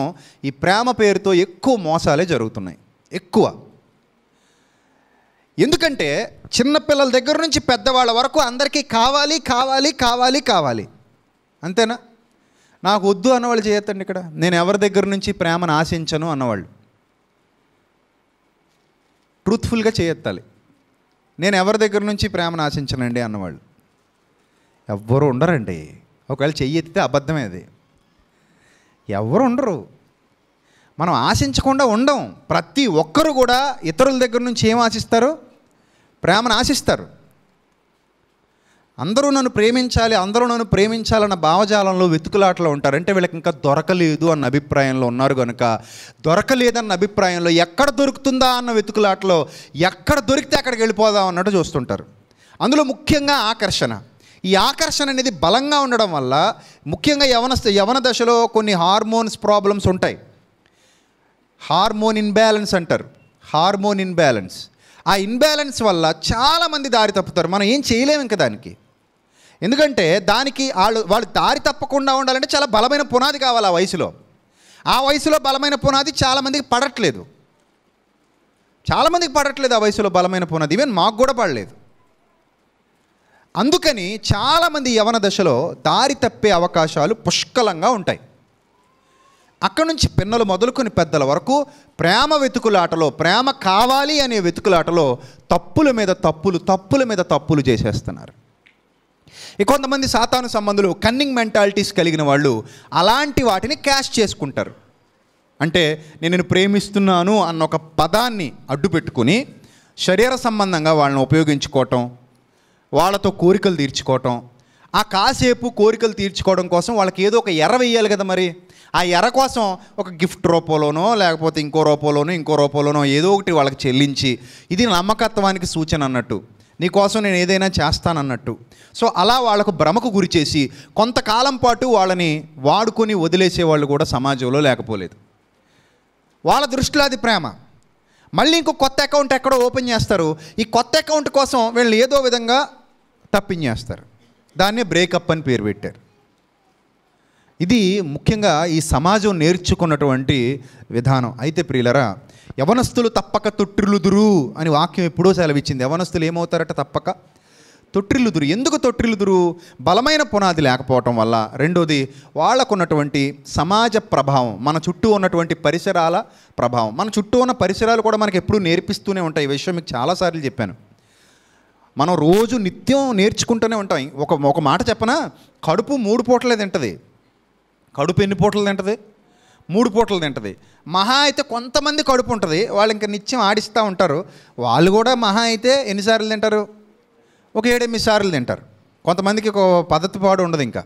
ఈ ప్రేమ పేరుతో ఎక్కువ మోసాలే జరుగుతున్నాయి ఎక్కువ ఎందుకంటే చిన్నపిల్లల దగ్గర నుంచి పెద్దవాళ్ళ వరకు అందరికీ కావాలి కావాలి కావాలి కావాలి అంతేనా నాకు వద్దు అన్నవాళ్ళు చేయొద్దండి ఇక్కడ నేను ఎవరి దగ్గర నుంచి ప్రేమను ఆశించను అన్నవాళ్ళు ట్రూత్ఫుల్గా చేయెత్తాలి నేను ఎవరి దగ్గర నుంచి ప్రేమను ఆశించనండి అన్నవాళ్ళు ఎవ్వరు ఉండరండి ఒకవేళ చెయ్యి ఎత్తితే అబద్ధమే అది ఎవరు ఉండరు మనం ఆశించకుండా ఉండం ప్రతి ఒక్కరు కూడా ఇతరుల దగ్గర నుంచి ఏం ఆశిస్తారు ప్రేమను ఆశిస్తారు అందరూ నన్ను ప్రేమించాలి అందరూ నన్ను ప్రేమించాలన్న భావజాలంలో వెతుకులాటలో ఉంటారు అంటే వీళ్ళకి ఇంకా దొరకలేదు అన్న అభిప్రాయంలో ఉన్నారు కనుక దొరకలేదన్న అభిప్రాయంలో ఎక్కడ దొరుకుతుందా అన్న వెతుకులాటలో ఎక్కడ దొరికితే అక్కడికి వెళ్ళిపోదాం అన్నట్టు చూస్తుంటారు అందులో ముఖ్యంగా ఆకర్షణ ఈ ఆకర్షణ అనేది బలంగా ఉండడం వల్ల ముఖ్యంగా యవన యవన దశలో కొన్ని హార్మోన్స్ ప్రాబ్లమ్స్ ఉంటాయి హార్మోన్ ఇన్బ్యాలెన్స్ అంటారు హార్మోన్ ఇన్బ్యాలెన్స్ ఆ ఇన్బ్యాలెన్స్ వల్ల చాలామంది దారి తప్పుతారు మనం ఏం చేయలేము ఇంకా దానికి ఎందుకంటే దానికి వాళ్ళు వాళ్ళు దారి తప్పకుండా ఉండాలంటే చాలా బలమైన పునాది కావాలి ఆ వయసులో ఆ వయసులో బలమైన పునాది చాలామందికి పడట్లేదు చాలామందికి పడట్లేదు ఆ వయసులో బలమైన పునాది ఈవెన్ మాకు కూడా పడలేదు అందుకని చాలామంది యవన దశలో దారి తప్పే అవకాశాలు పుష్కలంగా ఉంటాయి అక్కడి నుంచి పిన్నలు మొదలుకొని పెద్దల వరకు ప్రేమ వెతుకులాటలో ప్రేమ కావాలి అనే వెతుకులాటలో తప్పుల మీద తప్పులు తప్పుల మీద తప్పులు చేసేస్తున్నారు కొంతమంది సాతాను సంబంధులు కన్నింగ్ మెంటాలిటీస్ కలిగిన వాళ్ళు అలాంటి వాటిని క్యాష్ చేసుకుంటారు అంటే నేను ప్రేమిస్తున్నాను అన్న ఒక పదాన్ని అడ్డు శరీర సంబంధంగా వాళ్ళని ఉపయోగించుకోవటం వాళ్ళతో కోరికలు తీర్చుకోవటం ఆ కాసేపు కోరికలు తీర్చుకోవడం కోసం వాళ్ళకి ఏదో ఒక ఎర్ర వేయాలి కదా మరి ఆ ఎర్ర కోసం ఒక గిఫ్ట్ రూపంలోనో లేకపోతే ఇంకో రూపంలోనో ఇంకో రూపంలోనో ఏదో ఒకటి వాళ్ళకి చెల్లించి ఇది నమ్మకత్వానికి సూచన అన్నట్టు నీకోసం నేను ఏదైనా చేస్తానన్నట్టు సో అలా వాళ్ళకు భ్రమకు గురి చేసి కొంతకాలం పాటు వాళ్ళని వాడుకొని వదిలేసేవాళ్ళు కూడా సమాజంలో లేకపోలేదు వాళ్ళ దృష్టిలో అది ప్రేమ మళ్ళీ ఇంకో కొత్త అకౌంట్ ఎక్కడో ఓపెన్ చేస్తారు ఈ కొత్త అకౌంట్ కోసం వీళ్ళు ఏదో విధంగా తప్పించేస్తారు దాన్నే బ్రేకప్ అని పేరు పెట్టారు ఇది ముఖ్యంగా ఈ సమాజం నేర్చుకున్నటువంటి విధానం అయితే ప్రియులరా యవనస్తులు తప్పక తొట్టిల్లుదురు అని వాక్యం ఎప్పుడో సెలవిచ్చింది యవనస్తులు ఏమవుతారట తప్పక తొట్టిల్లుదురు ఎందుకు తొట్టిల్లుదురు బలమైన పునాది లేకపోవటం వల్ల రెండోది వాళ్ళకున్నటువంటి సమాజ ప్రభావం మన చుట్టూ ఉన్నటువంటి పరిసరాల ప్రభావం మన చుట్టూ ఉన్న పరిసరాలు కూడా మనకి ఎప్పుడూ నేర్పిస్తూనే ఉంటాయి ఈ విషయం మీకు చాలాసార్లు చెప్పాను మనం రోజు నిత్యం నేర్చుకుంటూనే ఉంటాం ఒక ఒక మాట చెప్పనా కడుపు మూడు పూటలే తింటుంది కడుపు ఎన్ని పూటలు తింటుంది మూడు పూటలు తింటుంది మహా అయితే కొంతమంది కడుపు ఉంటుంది వాళ్ళు ఇంకా నిత్యం ఆడిస్తూ ఉంటారు వాళ్ళు కూడా మహా అయితే ఎన్నిసార్లు తింటారు ఒక ఏడెనిమిది సార్లు తింటారు కొంతమందికి ఒక పద్ధతి పాడు ఉండదు ఇంకా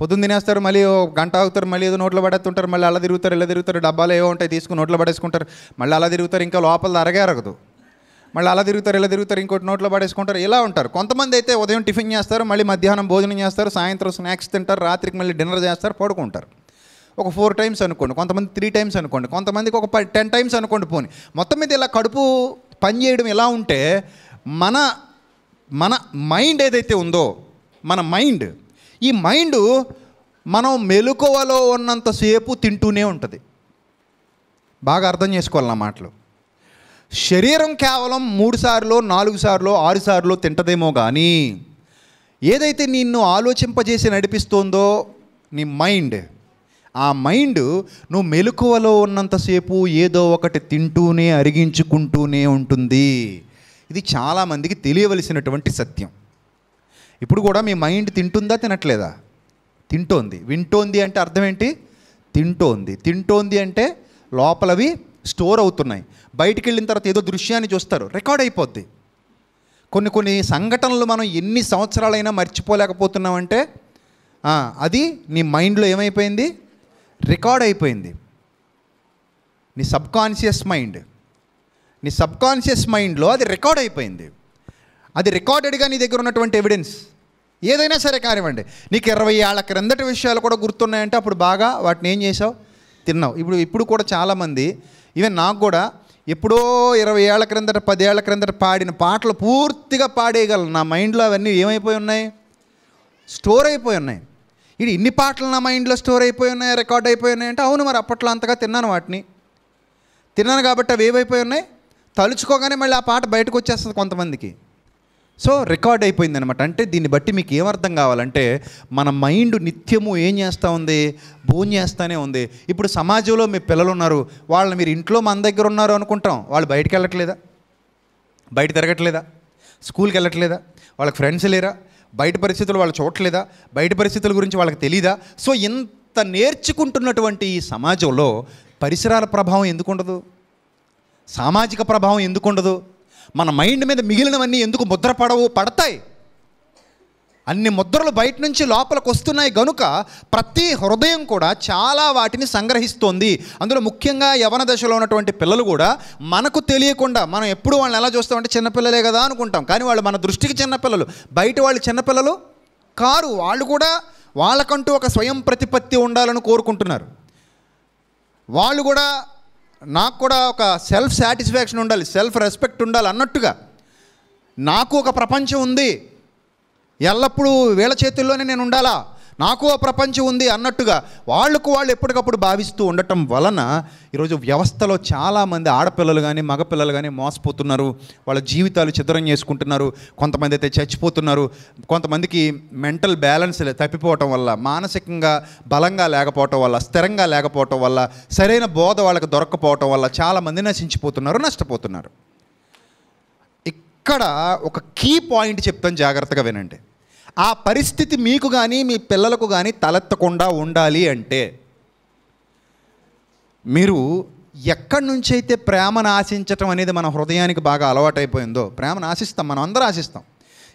పొద్దున్న తినేస్తారు మళ్ళీ గంట అవుతారు మళ్ళీ ఏదో నోట్లో పడేస్తుంటారు మళ్ళీ అలా తిరుగుతారు ఇలా తిరుగుతారు డబ్బాలు ఏవో ఉంటాయి తీసుకుని నోట్లో పడేసుకుంటారు మళ్ళీ అలా తిరుగుతారు ఇంకా లోపల అరగే అరగదు మళ్ళీ అలా తిరుగుతారు ఇలా తిరుగుతారు ఇంకోటి నోట్లో పడేసుకుంటారు ఇలా ఉంటారు కొంతమంది అయితే ఉదయం టిఫిన్ చేస్తారు మళ్ళీ మధ్యాహ్నం భోజనం చేస్తారు సాయంత్రం స్నాక్స్ తింటారు రాత్రికి మళ్ళీ డిన్నర్ చేస్తారు పడుకుంటారు ఒక ఫోర్ టైమ్స్ అనుకోండి కొంతమంది త్రీ టైమ్స్ అనుకోండి కొంతమందికి ఒక టెన్ టైమ్స్ అనుకోండి పోని మొత్తం మీద ఇలా కడుపు పని చేయడం ఎలా ఉంటే మన మన మైండ్ ఏదైతే ఉందో మన మైండ్ ఈ మైండ్ మనం మెలుకువలో ఉన్నంతసేపు తింటూనే ఉంటుంది బాగా అర్థం చేసుకోవాలి నా మాటలు శరీరం కేవలం మూడు సార్లు నాలుగు సార్లు ఆరు సార్లు తింటదేమో కానీ ఏదైతే నిన్ను ఆలోచింపజేసి నడిపిస్తోందో నీ మైండ్ ఆ మైండ్ నువ్వు మెలకువలో ఉన్నంతసేపు ఏదో ఒకటి తింటూనే అరిగించుకుంటూనే ఉంటుంది ఇది చాలామందికి తెలియవలసినటువంటి సత్యం ఇప్పుడు కూడా మీ మైండ్ తింటుందా తినట్లేదా తింటోంది వింటోంది అంటే అర్థం ఏంటి తింటోంది తింటోంది అంటే లోపలవి స్టోర్ అవుతున్నాయి బయటికి వెళ్ళిన తర్వాత ఏదో దృశ్యాన్ని చూస్తారు రికార్డ్ అయిపోద్ది కొన్ని కొన్ని సంఘటనలు మనం ఎన్ని సంవత్సరాలైనా మర్చిపోలేకపోతున్నామంటే అది నీ మైండ్లో ఏమైపోయింది రికార్డ్ అయిపోయింది నీ సబ్కాన్షియస్ మైండ్ నీ సబ్కాన్షియస్ మైండ్లో అది రికార్డ్ అయిపోయింది అది రికార్డెడ్గా నీ దగ్గర ఉన్నటువంటి ఎవిడెన్స్ ఏదైనా సరే కానివ్వండి నీకు ఇరవై ఏళ్ళ క్రిందటి విషయాలు కూడా గుర్తున్నాయంటే అప్పుడు బాగా వాటిని ఏం చేసావు తిన్నావు ఇప్పుడు ఇప్పుడు కూడా చాలామంది ఈవెన్ నాకు కూడా ఎప్పుడో ఇరవై ఏళ్ల క్రిందట పదేళ్ల క్రిందట పాడిన పాటలు పూర్తిగా పాడేయగలను నా మైండ్లో అవన్నీ ఏమైపోయి ఉన్నాయి స్టోర్ అయిపోయి ఉన్నాయి ఇది ఇన్ని పాటలు నా మైండ్లో స్టోర్ అయిపోయి ఉన్నాయి రికార్డ్ అయిపోయి ఉన్నాయి అంటే అవును మరి అప్పట్లో అంతగా తిన్నాను వాటిని తిన్నాను కాబట్టి అవి ఏమైపోయి ఉన్నాయి తలుచుకోగానే మళ్ళీ ఆ పాట బయటకు వచ్చేస్తుంది కొంతమందికి సో రికార్డ్ అయిపోయింది అనమాట అంటే దీన్ని బట్టి మీకు ఏమర్థం కావాలంటే మన మైండ్ నిత్యము ఏం చేస్తూ ఉంది భూమి చేస్తూనే ఉంది ఇప్పుడు సమాజంలో మీ పిల్లలు ఉన్నారు వాళ్ళని మీరు ఇంట్లో మన దగ్గర ఉన్నారు అనుకుంటాం వాళ్ళు బయటకు వెళ్ళట్లేదా బయట తిరగట్లేదా స్కూల్కి వెళ్ళట్లేదా వాళ్ళకి ఫ్రెండ్స్ లేరా బయట పరిస్థితులు వాళ్ళు చూడట్లేదా బయట పరిస్థితుల గురించి వాళ్ళకి తెలీదా సో ఇంత నేర్చుకుంటున్నటువంటి ఈ సమాజంలో పరిసరాల ప్రభావం ఎందుకు ఉండదు సామాజిక ప్రభావం ఎందుకు ఉండదు మన మైండ్ మీద మిగిలినవన్నీ ఎందుకు ముద్ర పడవు పడతాయి అన్ని ముద్రలు బయట నుంచి లోపలికి వస్తున్నాయి గనుక ప్రతి హృదయం కూడా చాలా వాటిని సంగ్రహిస్తోంది అందులో ముఖ్యంగా యవన దశలో ఉన్నటువంటి పిల్లలు కూడా మనకు తెలియకుండా మనం ఎప్పుడు వాళ్ళని ఎలా చూస్తామంటే చిన్నపిల్లలే కదా అనుకుంటాం కానీ వాళ్ళు మన దృష్టికి చిన్నపిల్లలు బయట వాళ్ళు చిన్నపిల్లలు కారు వాళ్ళు కూడా వాళ్ళకంటూ ఒక స్వయం ప్రతిపత్తి ఉండాలని కోరుకుంటున్నారు వాళ్ళు కూడా నాకు కూడా ఒక సెల్ఫ్ సాటిస్ఫాక్షన్ ఉండాలి సెల్ఫ్ రెస్పెక్ట్ ఉండాలి అన్నట్టుగా నాకు ఒక ప్రపంచం ఉంది ఎల్లప్పుడూ వీళ్ళ చేతుల్లోనే నేను ఉండాలా నాకు ఆ ప్రపంచం ఉంది అన్నట్టుగా వాళ్ళకు వాళ్ళు ఎప్పటికప్పుడు భావిస్తూ ఉండటం వలన ఈరోజు వ్యవస్థలో చాలామంది ఆడపిల్లలు కానీ మగపిల్లలు కానీ మోసపోతున్నారు వాళ్ళ జీవితాలు చిత్రం చేసుకుంటున్నారు కొంతమంది అయితే చచ్చిపోతున్నారు కొంతమందికి మెంటల్ బ్యాలెన్స్ తప్పిపోవటం వల్ల మానసికంగా బలంగా లేకపోవటం వల్ల స్థిరంగా లేకపోవటం వల్ల సరైన బోధ వాళ్ళకి దొరకపోవటం వల్ల చాలామంది నశించిపోతున్నారు నష్టపోతున్నారు ఇక్కడ ఒక కీ పాయింట్ చెప్తాను జాగ్రత్తగా వినండి ఆ పరిస్థితి మీకు కానీ మీ పిల్లలకు కానీ తలెత్తకుండా ఉండాలి అంటే మీరు ఎక్కడి నుంచి అయితే ప్రేమను ఆశించటం అనేది మన హృదయానికి బాగా అలవాటైపోయిందో ప్రేమను ఆశిస్తాం మనం అందరూ ఆశిస్తాం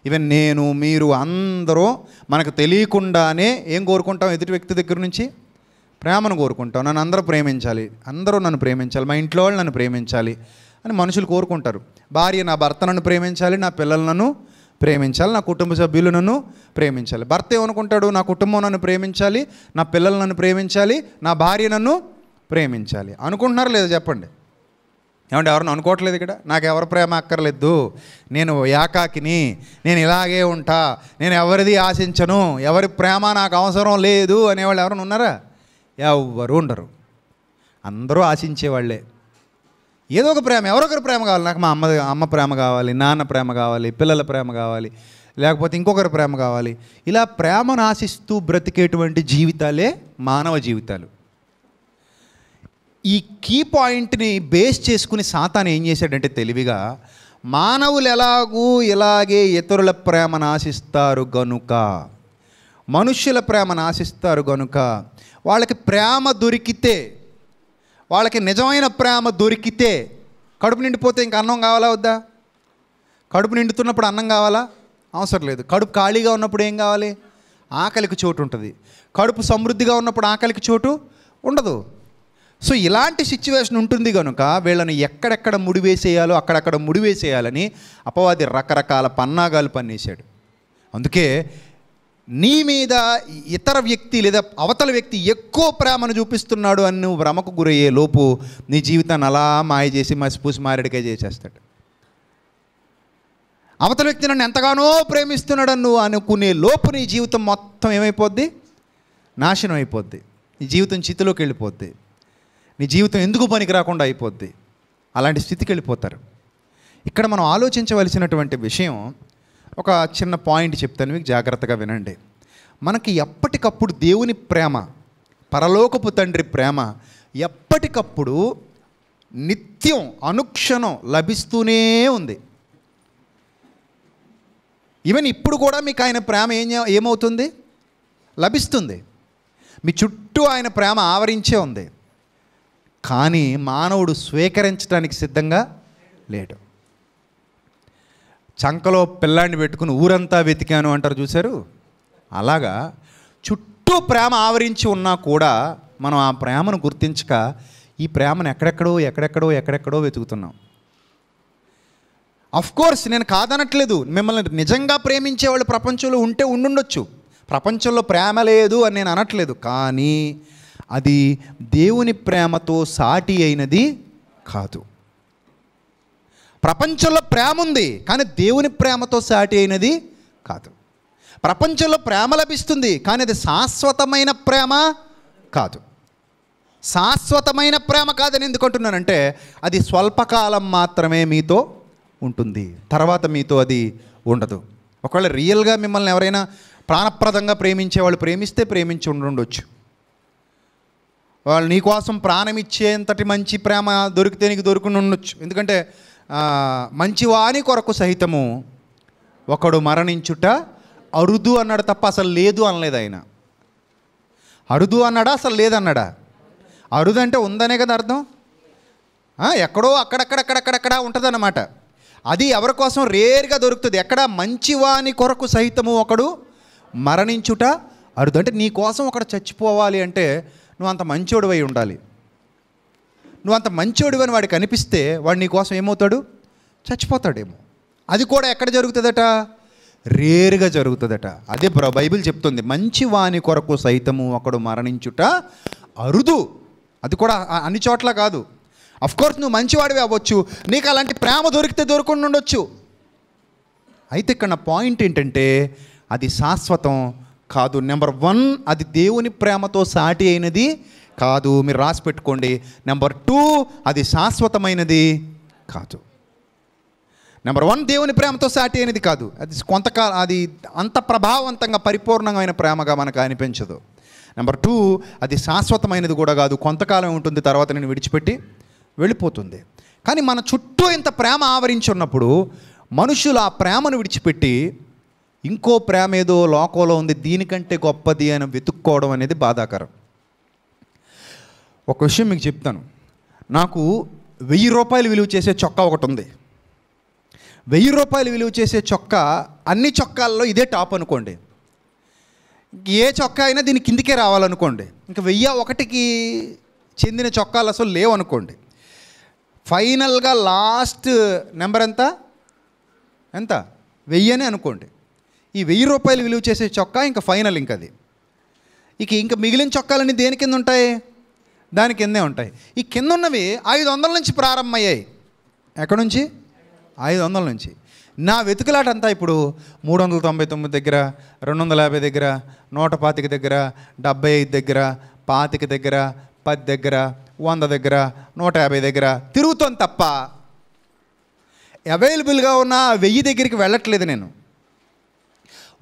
ఈవెన్ నేను మీరు అందరూ మనకు తెలియకుండానే ఏం కోరుకుంటాం ఎదుటి వ్యక్తి దగ్గర నుంచి ప్రేమను కోరుకుంటాం నన్ను అందరూ ప్రేమించాలి అందరూ నన్ను ప్రేమించాలి మా ఇంట్లో వాళ్ళు నన్ను ప్రేమించాలి అని మనుషులు కోరుకుంటారు భార్య నా భర్త నన్ను ప్రేమించాలి నా పిల్లలను ప్రేమించాలి నా కుటుంబ సభ్యులు నన్ను ప్రేమించాలి భర్త ఏమనుకుంటాడు నా కుటుంబం నన్ను ప్రేమించాలి నా పిల్లలు నన్ను ప్రేమించాలి నా భార్య నన్ను ప్రేమించాలి అనుకుంటున్నారు లేదా చెప్పండి ఏమంటే ఎవరిని అనుకోవట్లేదు ఇక్కడ నాకు ఎవరు ప్రేమ అక్కర్లేదు నేను ఏకాకిని నేను ఇలాగే ఉంటా నేను ఎవరిది ఆశించను ఎవరి ప్రేమ నాకు అవసరం లేదు అనేవాళ్ళు ఎవరైనా ఉన్నారా ఎవ్వరు ఉండరు అందరూ ఆశించేవాళ్ళే ఏదో ఒక ప్రేమ ఎవరొకరు ప్రేమ కావాలి నాకు మా అమ్మ అమ్మ ప్రేమ కావాలి నాన్న ప్రేమ కావాలి పిల్లల ప్రేమ కావాలి లేకపోతే ఇంకొకరు ప్రేమ కావాలి ఇలా ప్రేమను ఆశిస్తూ బ్రతికేటువంటి జీవితాలే మానవ జీవితాలు ఈ కీ పాయింట్ని బేస్ చేసుకుని సాతాను ఏం చేశాడంటే తెలివిగా మానవులు ఎలాగూ ఇలాగే ఇతరుల ప్రేమను ఆశిస్తారు గనుక మనుష్యుల ప్రేమను ఆశిస్తారు గనుక వాళ్ళకి ప్రేమ దొరికితే వాళ్ళకి నిజమైన ప్రేమ దొరికితే కడుపు నిండిపోతే ఇంకా అన్నం కావాలా వద్దా కడుపు నిండుతున్నప్పుడు అన్నం కావాలా అవసరం లేదు కడుపు ఖాళీగా ఉన్నప్పుడు ఏం కావాలి ఆకలికి చోటు ఉంటుంది కడుపు సమృద్ధిగా ఉన్నప్పుడు ఆకలికి చోటు ఉండదు సో ఇలాంటి సిచ్యువేషన్ ఉంటుంది కనుక వీళ్ళని ఎక్కడెక్కడ ముడివేసేయాలో అక్కడక్కడ ముడివేసేయాలని అపవాది రకరకాల పన్నాగాలు పన్నేశాడు అందుకే నీ మీద ఇతర వ్యక్తి లేదా అవతల వ్యక్తి ఎక్కువ ప్రేమను చూపిస్తున్నాడు అని నువ్వు భ్రమకు గురయ్యే లోపు నీ జీవితాన్ని అలా మాయ చేసి మసిపూసి మారేడుగా చేసేస్తాడు అవతల వ్యక్తి నన్ను ఎంతగానో ప్రేమిస్తున్నాడు నువ్వు అనుకునే లోపు నీ జీవితం మొత్తం ఏమైపోద్ది నాశనం అయిపోద్ది నీ జీవితం చితిలోకి వెళ్ళిపోద్ది నీ జీవితం ఎందుకు పనికి రాకుండా అయిపోద్ది అలాంటి స్థితికి వెళ్ళిపోతారు ఇక్కడ మనం ఆలోచించవలసినటువంటి విషయం ఒక చిన్న పాయింట్ చెప్తాను మీకు జాగ్రత్తగా వినండి మనకి ఎప్పటికప్పుడు దేవుని ప్రేమ పరలోకపు తండ్రి ప్రేమ ఎప్పటికప్పుడు నిత్యం అనుక్షణం లభిస్తూనే ఉంది ఈవెన్ ఇప్పుడు కూడా మీకు ఆయన ప్రేమ ఏం ఏమవుతుంది లభిస్తుంది మీ చుట్టూ ఆయన ప్రేమ ఆవరించే ఉంది కానీ మానవుడు స్వీకరించడానికి సిద్ధంగా లేడు చంకలో పిల్లాన్ని పెట్టుకుని ఊరంతా వెతికాను అంటారు చూశారు అలాగా చుట్టూ ప్రేమ ఆవరించి ఉన్నా కూడా మనం ఆ ప్రేమను గుర్తించక ఈ ప్రేమను ఎక్కడెక్కడో ఎక్కడెక్కడో ఎక్కడెక్కడో వెతుకుతున్నాం అఫ్ కోర్స్ నేను కాదనట్లేదు మిమ్మల్ని నిజంగా ప్రేమించే వాళ్ళు ప్రపంచంలో ఉంటే ఉండుండొచ్చు ప్రపంచంలో ప్రేమ లేదు అని నేను అనట్లేదు కానీ అది దేవుని ప్రేమతో సాటి అయినది కాదు ప్రపంచంలో ప్రేమ ఉంది కానీ దేవుని ప్రేమతో సాటి అయినది కాదు ప్రపంచంలో ప్రేమ లభిస్తుంది కానీ అది శాశ్వతమైన ప్రేమ కాదు శాశ్వతమైన ప్రేమ కాదని ఎందుకంటున్నానంటే అది స్వల్పకాలం మాత్రమే మీతో ఉంటుంది తర్వాత మీతో అది ఉండదు ఒకవేళ రియల్గా మిమ్మల్ని ఎవరైనా ప్రాణప్రదంగా ప్రేమించే వాళ్ళు ప్రేమిస్తే ప్రేమించి ఉండుండొచ్చు వాళ్ళు నీకోసం ప్రాణం ఇచ్చేంతటి మంచి ప్రేమ దొరికితే నీకు దొరుకుని ఉండొచ్చు ఎందుకంటే మంచివాని కొరకు సహితము ఒకడు మరణించుట అరుదు అన్నాడు తప్ప అసలు లేదు అనలేదు ఆయన అరుదు అన్నాడా అసలు లేదన్నాడా అరుదు అంటే ఉందనే కదా అర్థం ఎక్కడో అక్కడక్కడక్కడక్కడక్కడ ఉంటుందన్నమాట అది ఎవరి కోసం రేర్గా దొరుకుతుంది ఎక్కడ మంచివాని కొరకు సహితము ఒకడు మరణించుట అరుదు అంటే నీ కోసం ఒకడు చచ్చిపోవాలి అంటే నువ్వు అంత మంచోడివై ఉండాలి నువ్వు అంత మంచోడు అని వాడికి అనిపిస్తే వాడు నీ కోసం ఏమవుతాడు చచ్చిపోతాడేమో అది కూడా ఎక్కడ జరుగుతుందట రేరుగా జరుగుతుందట అదే బైబిల్ చెప్తుంది మంచి వాని కొరకు సైతము ఒకడు మరణించుట అరుదు అది కూడా అన్ని చోట్ల కాదు అఫ్కోర్స్ నువ్వు మంచివాడివి అవ్వచ్చు నీకు అలాంటి ప్రేమ దొరికితే దొరకకుండా ఉండొచ్చు అయితే ఇక్కడ నా పాయింట్ ఏంటంటే అది శాశ్వతం కాదు నెంబర్ వన్ అది దేవుని ప్రేమతో సాటి అయినది కాదు మీరు రాసి పెట్టుకోండి నెంబర్ టూ అది శాశ్వతమైనది కాదు నెంబర్ వన్ దేవుని ప్రేమతో సాటి అయినది కాదు అది కొంతకాల అది అంత ప్రభావవంతంగా పరిపూర్ణమైన ప్రేమగా మనకు అనిపించదు నెంబర్ టూ అది శాశ్వతమైనది కూడా కాదు కొంతకాలం ఉంటుంది తర్వాత నేను విడిచిపెట్టి వెళ్ళిపోతుంది కానీ మన చుట్టూ ఇంత ప్రేమ ఆవరించి ఉన్నప్పుడు మనుషులు ఆ ప్రేమను విడిచిపెట్టి ఇంకో ప్రేమ ఏదో లోకంలో ఉంది దీనికంటే గొప్పది అని వెతుక్కోవడం అనేది బాధాకరం ఒక విషయం మీకు చెప్తాను నాకు వెయ్యి రూపాయలు విలువ చేసే చొక్కా ఒకటి ఉంది వెయ్యి రూపాయలు విలువ చేసే చొక్కా అన్ని చొక్కాల్లో ఇదే టాప్ అనుకోండి ఏ చొక్కా అయినా దీని కిందికే రావాలనుకోండి ఇంకా వెయ్యి ఒకటికి చెందిన చొక్కాలు అసలు లేవనుకోండి ఫైనల్గా లాస్ట్ నెంబర్ ఎంత ఎంత వెయ్యి అని అనుకోండి ఈ వెయ్యి రూపాయలు విలువ చేసే చొక్కా ఇంకా ఫైనల్ ఇంకది ఇక ఇంకా మిగిలిన చొక్కాలన్నీ దేని కింద ఉంటాయి దాని కిందే ఉంటాయి ఈ కింద ఉన్నవి ఐదు వందల నుంచి ప్రారంభమయ్యాయి ఎక్కడి నుంచి ఐదు వందల నుంచి నా వెతుకులాట అంతా ఇప్పుడు మూడు వందల తొంభై తొమ్మిది దగ్గర రెండు వందల యాభై దగ్గర నూట పాతిక దగ్గర డెబ్బై ఐదు దగ్గర పాతిక దగ్గర పది దగ్గర వంద దగ్గర నూట యాభై దగ్గర తిరుగుతోంది తప్ప అవైలబుల్గా ఉన్న వెయ్యి దగ్గరికి వెళ్ళట్లేదు నేను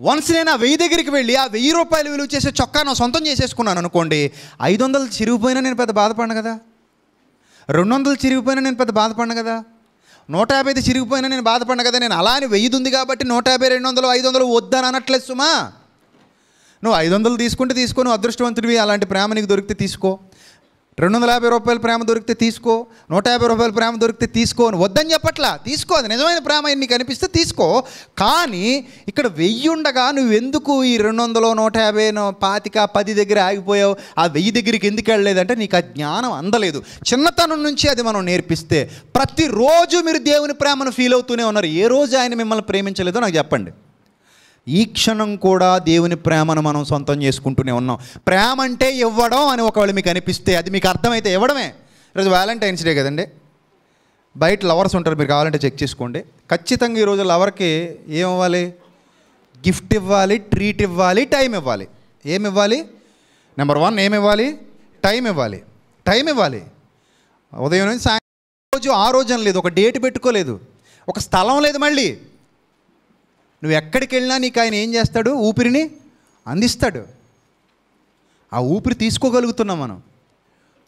వన్స్ నేను ఆ వెయ్యి దగ్గరికి వెళ్ళి ఆ వెయ్యి రూపాయలు విలువ చేసే చొక్కా నా సొంతం చేసేసుకున్నాను అనుకోండి ఐదు వందలు చిరిగిపోయినా నేను పెద్ద బాధపడను కదా రెండు వందలు చిరిగిపోయినా నేను పెద్ద బాధపడను కదా నూట యాభై చిరిగిపోయినా నేను బాధపడను కదా నేను అలా అని వెయ్యి ఉంది కాబట్టి నూట యాభై రెండు వందలు ఐదు వందలు వద్దని అనట్లేదు సుమా నువ్వు ఐదు వందలు తీసుకుంటే తీసుకో నువ్వు అదృష్టవంతుడివి అలాంటి ప్రేమ నీకు దొరికితే తీసుకో రెండు వందల యాభై రూపాయల ప్రేమ దొరికితే తీసుకో నూట యాభై రూపాయల ప్రేమ దొరికితే తీసుకో అని వద్దని చెప్పట్లా తీసుకో అది నిజమైన ప్రేమ నీకు అనిపిస్తే తీసుకో కానీ ఇక్కడ వెయ్యి ఉండగా నువ్వెందుకు ఈ రెండు వందలో నూట యాభై పాతిక పది దగ్గర ఆగిపోయావు ఆ వెయ్యి దగ్గరికి ఎందుకు వెళ్ళలేదంటే నీకు ఆ జ్ఞానం అందలేదు చిన్నతనం నుంచి అది మనం నేర్పిస్తే ప్రతిరోజు మీరు దేవుని ప్రేమను ఫీల్ అవుతూనే ఉన్నారు ఏ రోజు ఆయన మిమ్మల్ని ప్రేమించలేదో నాకు చెప్పండి ఈ క్షణం కూడా దేవుని ప్రేమను మనం సొంతం చేసుకుంటూనే ఉన్నాం ప్రేమ అంటే ఇవ్వడం అని ఒకవేళ మీకు అనిపిస్తే అది మీకు అర్థమైతే ఇవ్వడమే ఈరోజు వ్యాలంటైన్స్ డే కదండి బయట లవర్స్ ఉంటారు మీరు కావాలంటే చెక్ చేసుకోండి ఖచ్చితంగా ఈరోజు లవర్కి ఏం ఇవ్వాలి గిఫ్ట్ ఇవ్వాలి ట్రీట్ ఇవ్వాలి టైం ఇవ్వాలి ఏమి ఇవ్వాలి నెంబర్ వన్ ఏమి ఇవ్వాలి టైం ఇవ్వాలి టైం ఇవ్వాలి ఉదయం నుంచి సాయంత్రం రోజు ఆ రోజు లేదు ఒక డేట్ పెట్టుకోలేదు ఒక స్థలం లేదు మళ్ళీ నువ్వు ఎక్కడికి వెళ్ళినా నీకు ఆయన ఏం చేస్తాడు ఊపిరిని అందిస్తాడు ఆ ఊపిరి తీసుకోగలుగుతున్నాం మనం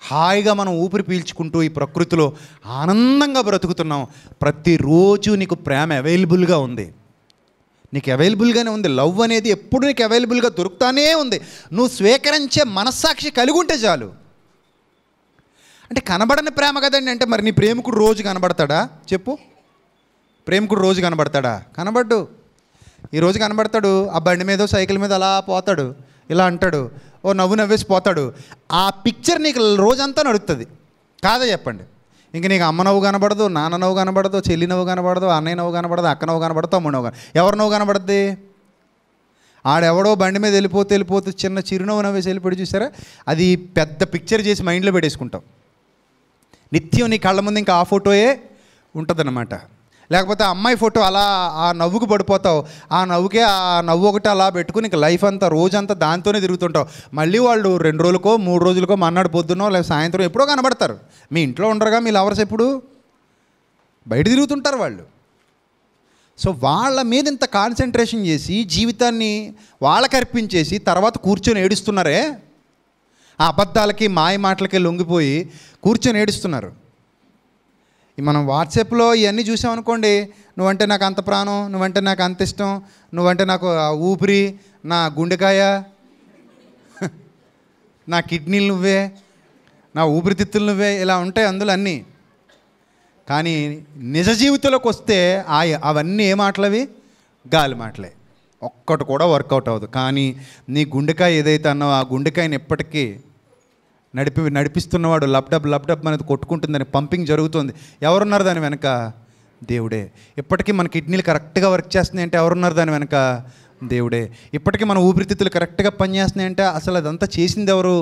హాయిగా మనం ఊపిరి పీల్చుకుంటూ ఈ ప్రకృతిలో ఆనందంగా బ్రతుకుతున్నాం ప్రతిరోజు నీకు ప్రేమ అవైలబుల్గా ఉంది నీకు అవైలబుల్గానే ఉంది లవ్ అనేది ఎప్పుడు నీకు అవైలబుల్గా దొరుకుతానే ఉంది నువ్వు స్వీకరించే మనస్సాక్షి కలిగి ఉంటే చాలు అంటే కనబడని ప్రేమ కదండి అంటే మరి నీ ప్రేమికుడు రోజు కనబడతాడా చెప్పు ప్రేమికుడు రోజు కనబడతాడా కనబడ్డు ఈరోజు కనబడతాడు ఆ బండి మీద సైకిల్ మీద అలా పోతాడు ఇలా అంటాడు ఓ నవ్వు నవ్వేసి పోతాడు ఆ పిక్చర్ నీకు రోజంతా నడుస్తుంది కాదా చెప్పండి ఇంక నీకు అమ్మ నవ్వు కనబడదు నాన్న నవ్వు కనబడదు చెల్లి నవ్వు కనబడదు అన్నయ్య నవ్వు కనబడదు అక్క నవ్వు కనబడదు అమ్మ నవ్వు ఎవరు నవ్వు కనబడద్ది ఆడెవడో బండి మీద వెళ్ళిపోతే వెళ్ళిపోతే చిన్న చిరునవ్వు నవ్వేసి వెళ్ళిపోయి చూసారా అది పెద్ద పిక్చర్ చేసి మైండ్లో పెట్టేసుకుంటాం నిత్యం నీ కళ్ళ ముందు ఇంకా ఆ ఫోటోయే ఉంటుందన్నమాట లేకపోతే అమ్మాయి ఫోటో అలా ఆ నవ్వుకు పడిపోతావు ఆ నవ్వుకే ఆ నవ్వు ఒకటి అలా పెట్టుకుని ఇంకా లైఫ్ అంతా రోజంతా దాంతోనే తిరుగుతుంటావు మళ్ళీ వాళ్ళు రెండు రోజులకో మూడు రోజులకో మన్నాడు పొద్దునో లేదా సాయంత్రం ఎప్పుడో కనబడతారు మీ ఇంట్లో ఉండరుగా మీ లవర్స్ ఎప్పుడు బయట తిరుగుతుంటారు వాళ్ళు సో వాళ్ళ మీద ఇంత కాన్సన్ట్రేషన్ చేసి జీవితాన్ని వాళ్ళకి అర్పించేసి తర్వాత కూర్చొని ఏడుస్తున్నారే ఆ అబద్ధాలకి మాయ మాటలకి లొంగిపోయి కూర్చొని ఏడుస్తున్నారు మనం వాట్సాప్లో ఇవన్నీ చూసామనుకోండి నువ్వంటే నాకు అంత ప్రాణం నువ్వంటే నాకు అంత ఇష్టం నువ్వంటే నాకు ఊపిరి నా గుండెకాయ నా కిడ్నీలు నువ్వే నా ఊపిరితిత్తులు నువ్వే ఇలా ఉంటాయి అందులో అన్నీ కానీ నిజ జీవితంలోకి వస్తే ఆ అవన్నీ ఏ మాటలవి గాలి మాటలే ఒక్కటి కూడా వర్కౌట్ అవ్వదు కానీ నీ గుండెకాయ ఏదైతే అన్నావో ఆ గుండెకాయని ఎప్పటికీ నడిపి నడిపిస్తున్నవాడు లబ్డబ్ లబ్డబ్ అనేది కొట్టుకుంటుందని పంపింగ్ జరుగుతుంది ఎవరున్నారు దాని వెనక దేవుడే ఇప్పటికీ మన కిడ్నీలు కరెక్ట్గా వర్క్ చేస్తున్నాయి అంటే ఎవరున్నారు దాని వెనక దేవుడే ఇప్పటికీ మన ఊపిరితిత్తులు కరెక్ట్గా అంటే అసలు అదంతా చేసింది ఎవరు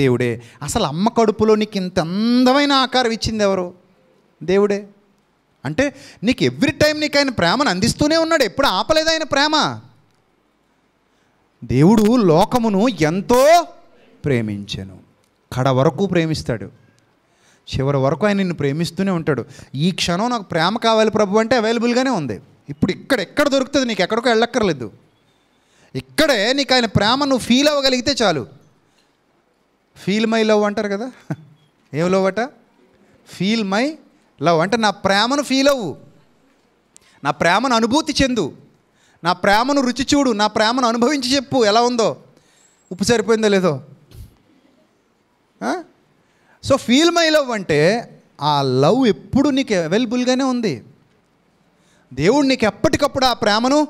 దేవుడే అసలు అమ్మ కడుపులో నీకు ఇంత అందమైన ఆకారం ఇచ్చింది ఎవరు దేవుడే అంటే నీకు ఎవ్రీ టైం నీకు ఆయన ప్రేమను అందిస్తూనే ఉన్నాడు ఎప్పుడు ఆపలేదు ఆయన ప్రేమ దేవుడు లోకమును ఎంతో ప్రేమించను కడ వరకు ప్రేమిస్తాడు చివరి వరకు ఆయన నిన్ను ప్రేమిస్తూనే ఉంటాడు ఈ క్షణం నాకు ప్రేమ కావాలి ప్రభు అంటే అవైలబుల్గానే ఉంది ఇప్పుడు ఇక్కడ ఎక్కడ దొరుకుతుంది నీకు ఎక్కడికో వెళ్ళక్కర్లేదు ఇక్కడే నీకు ఆయన ప్రేమ నువ్వు ఫీల్ అవ్వగలిగితే చాలు ఫీల్ మై లవ్ అంటారు కదా ఏం లవ్ అట ఫీల్ మై లవ్ అంటే నా ప్రేమను ఫీల్ అవ్వు నా ప్రేమను అనుభూతి చెందు నా ప్రేమను రుచి చూడు నా ప్రేమను అనుభవించి చెప్పు ఎలా ఉందో ఉప్పు సరిపోయిందో లేదో సో ఫీల్ మై లవ్ అంటే ఆ లవ్ ఎప్పుడు నీకు అవైలబుల్గానే ఉంది దేవుడు నీకు ఎప్పటికప్పుడు ఆ ప్రేమను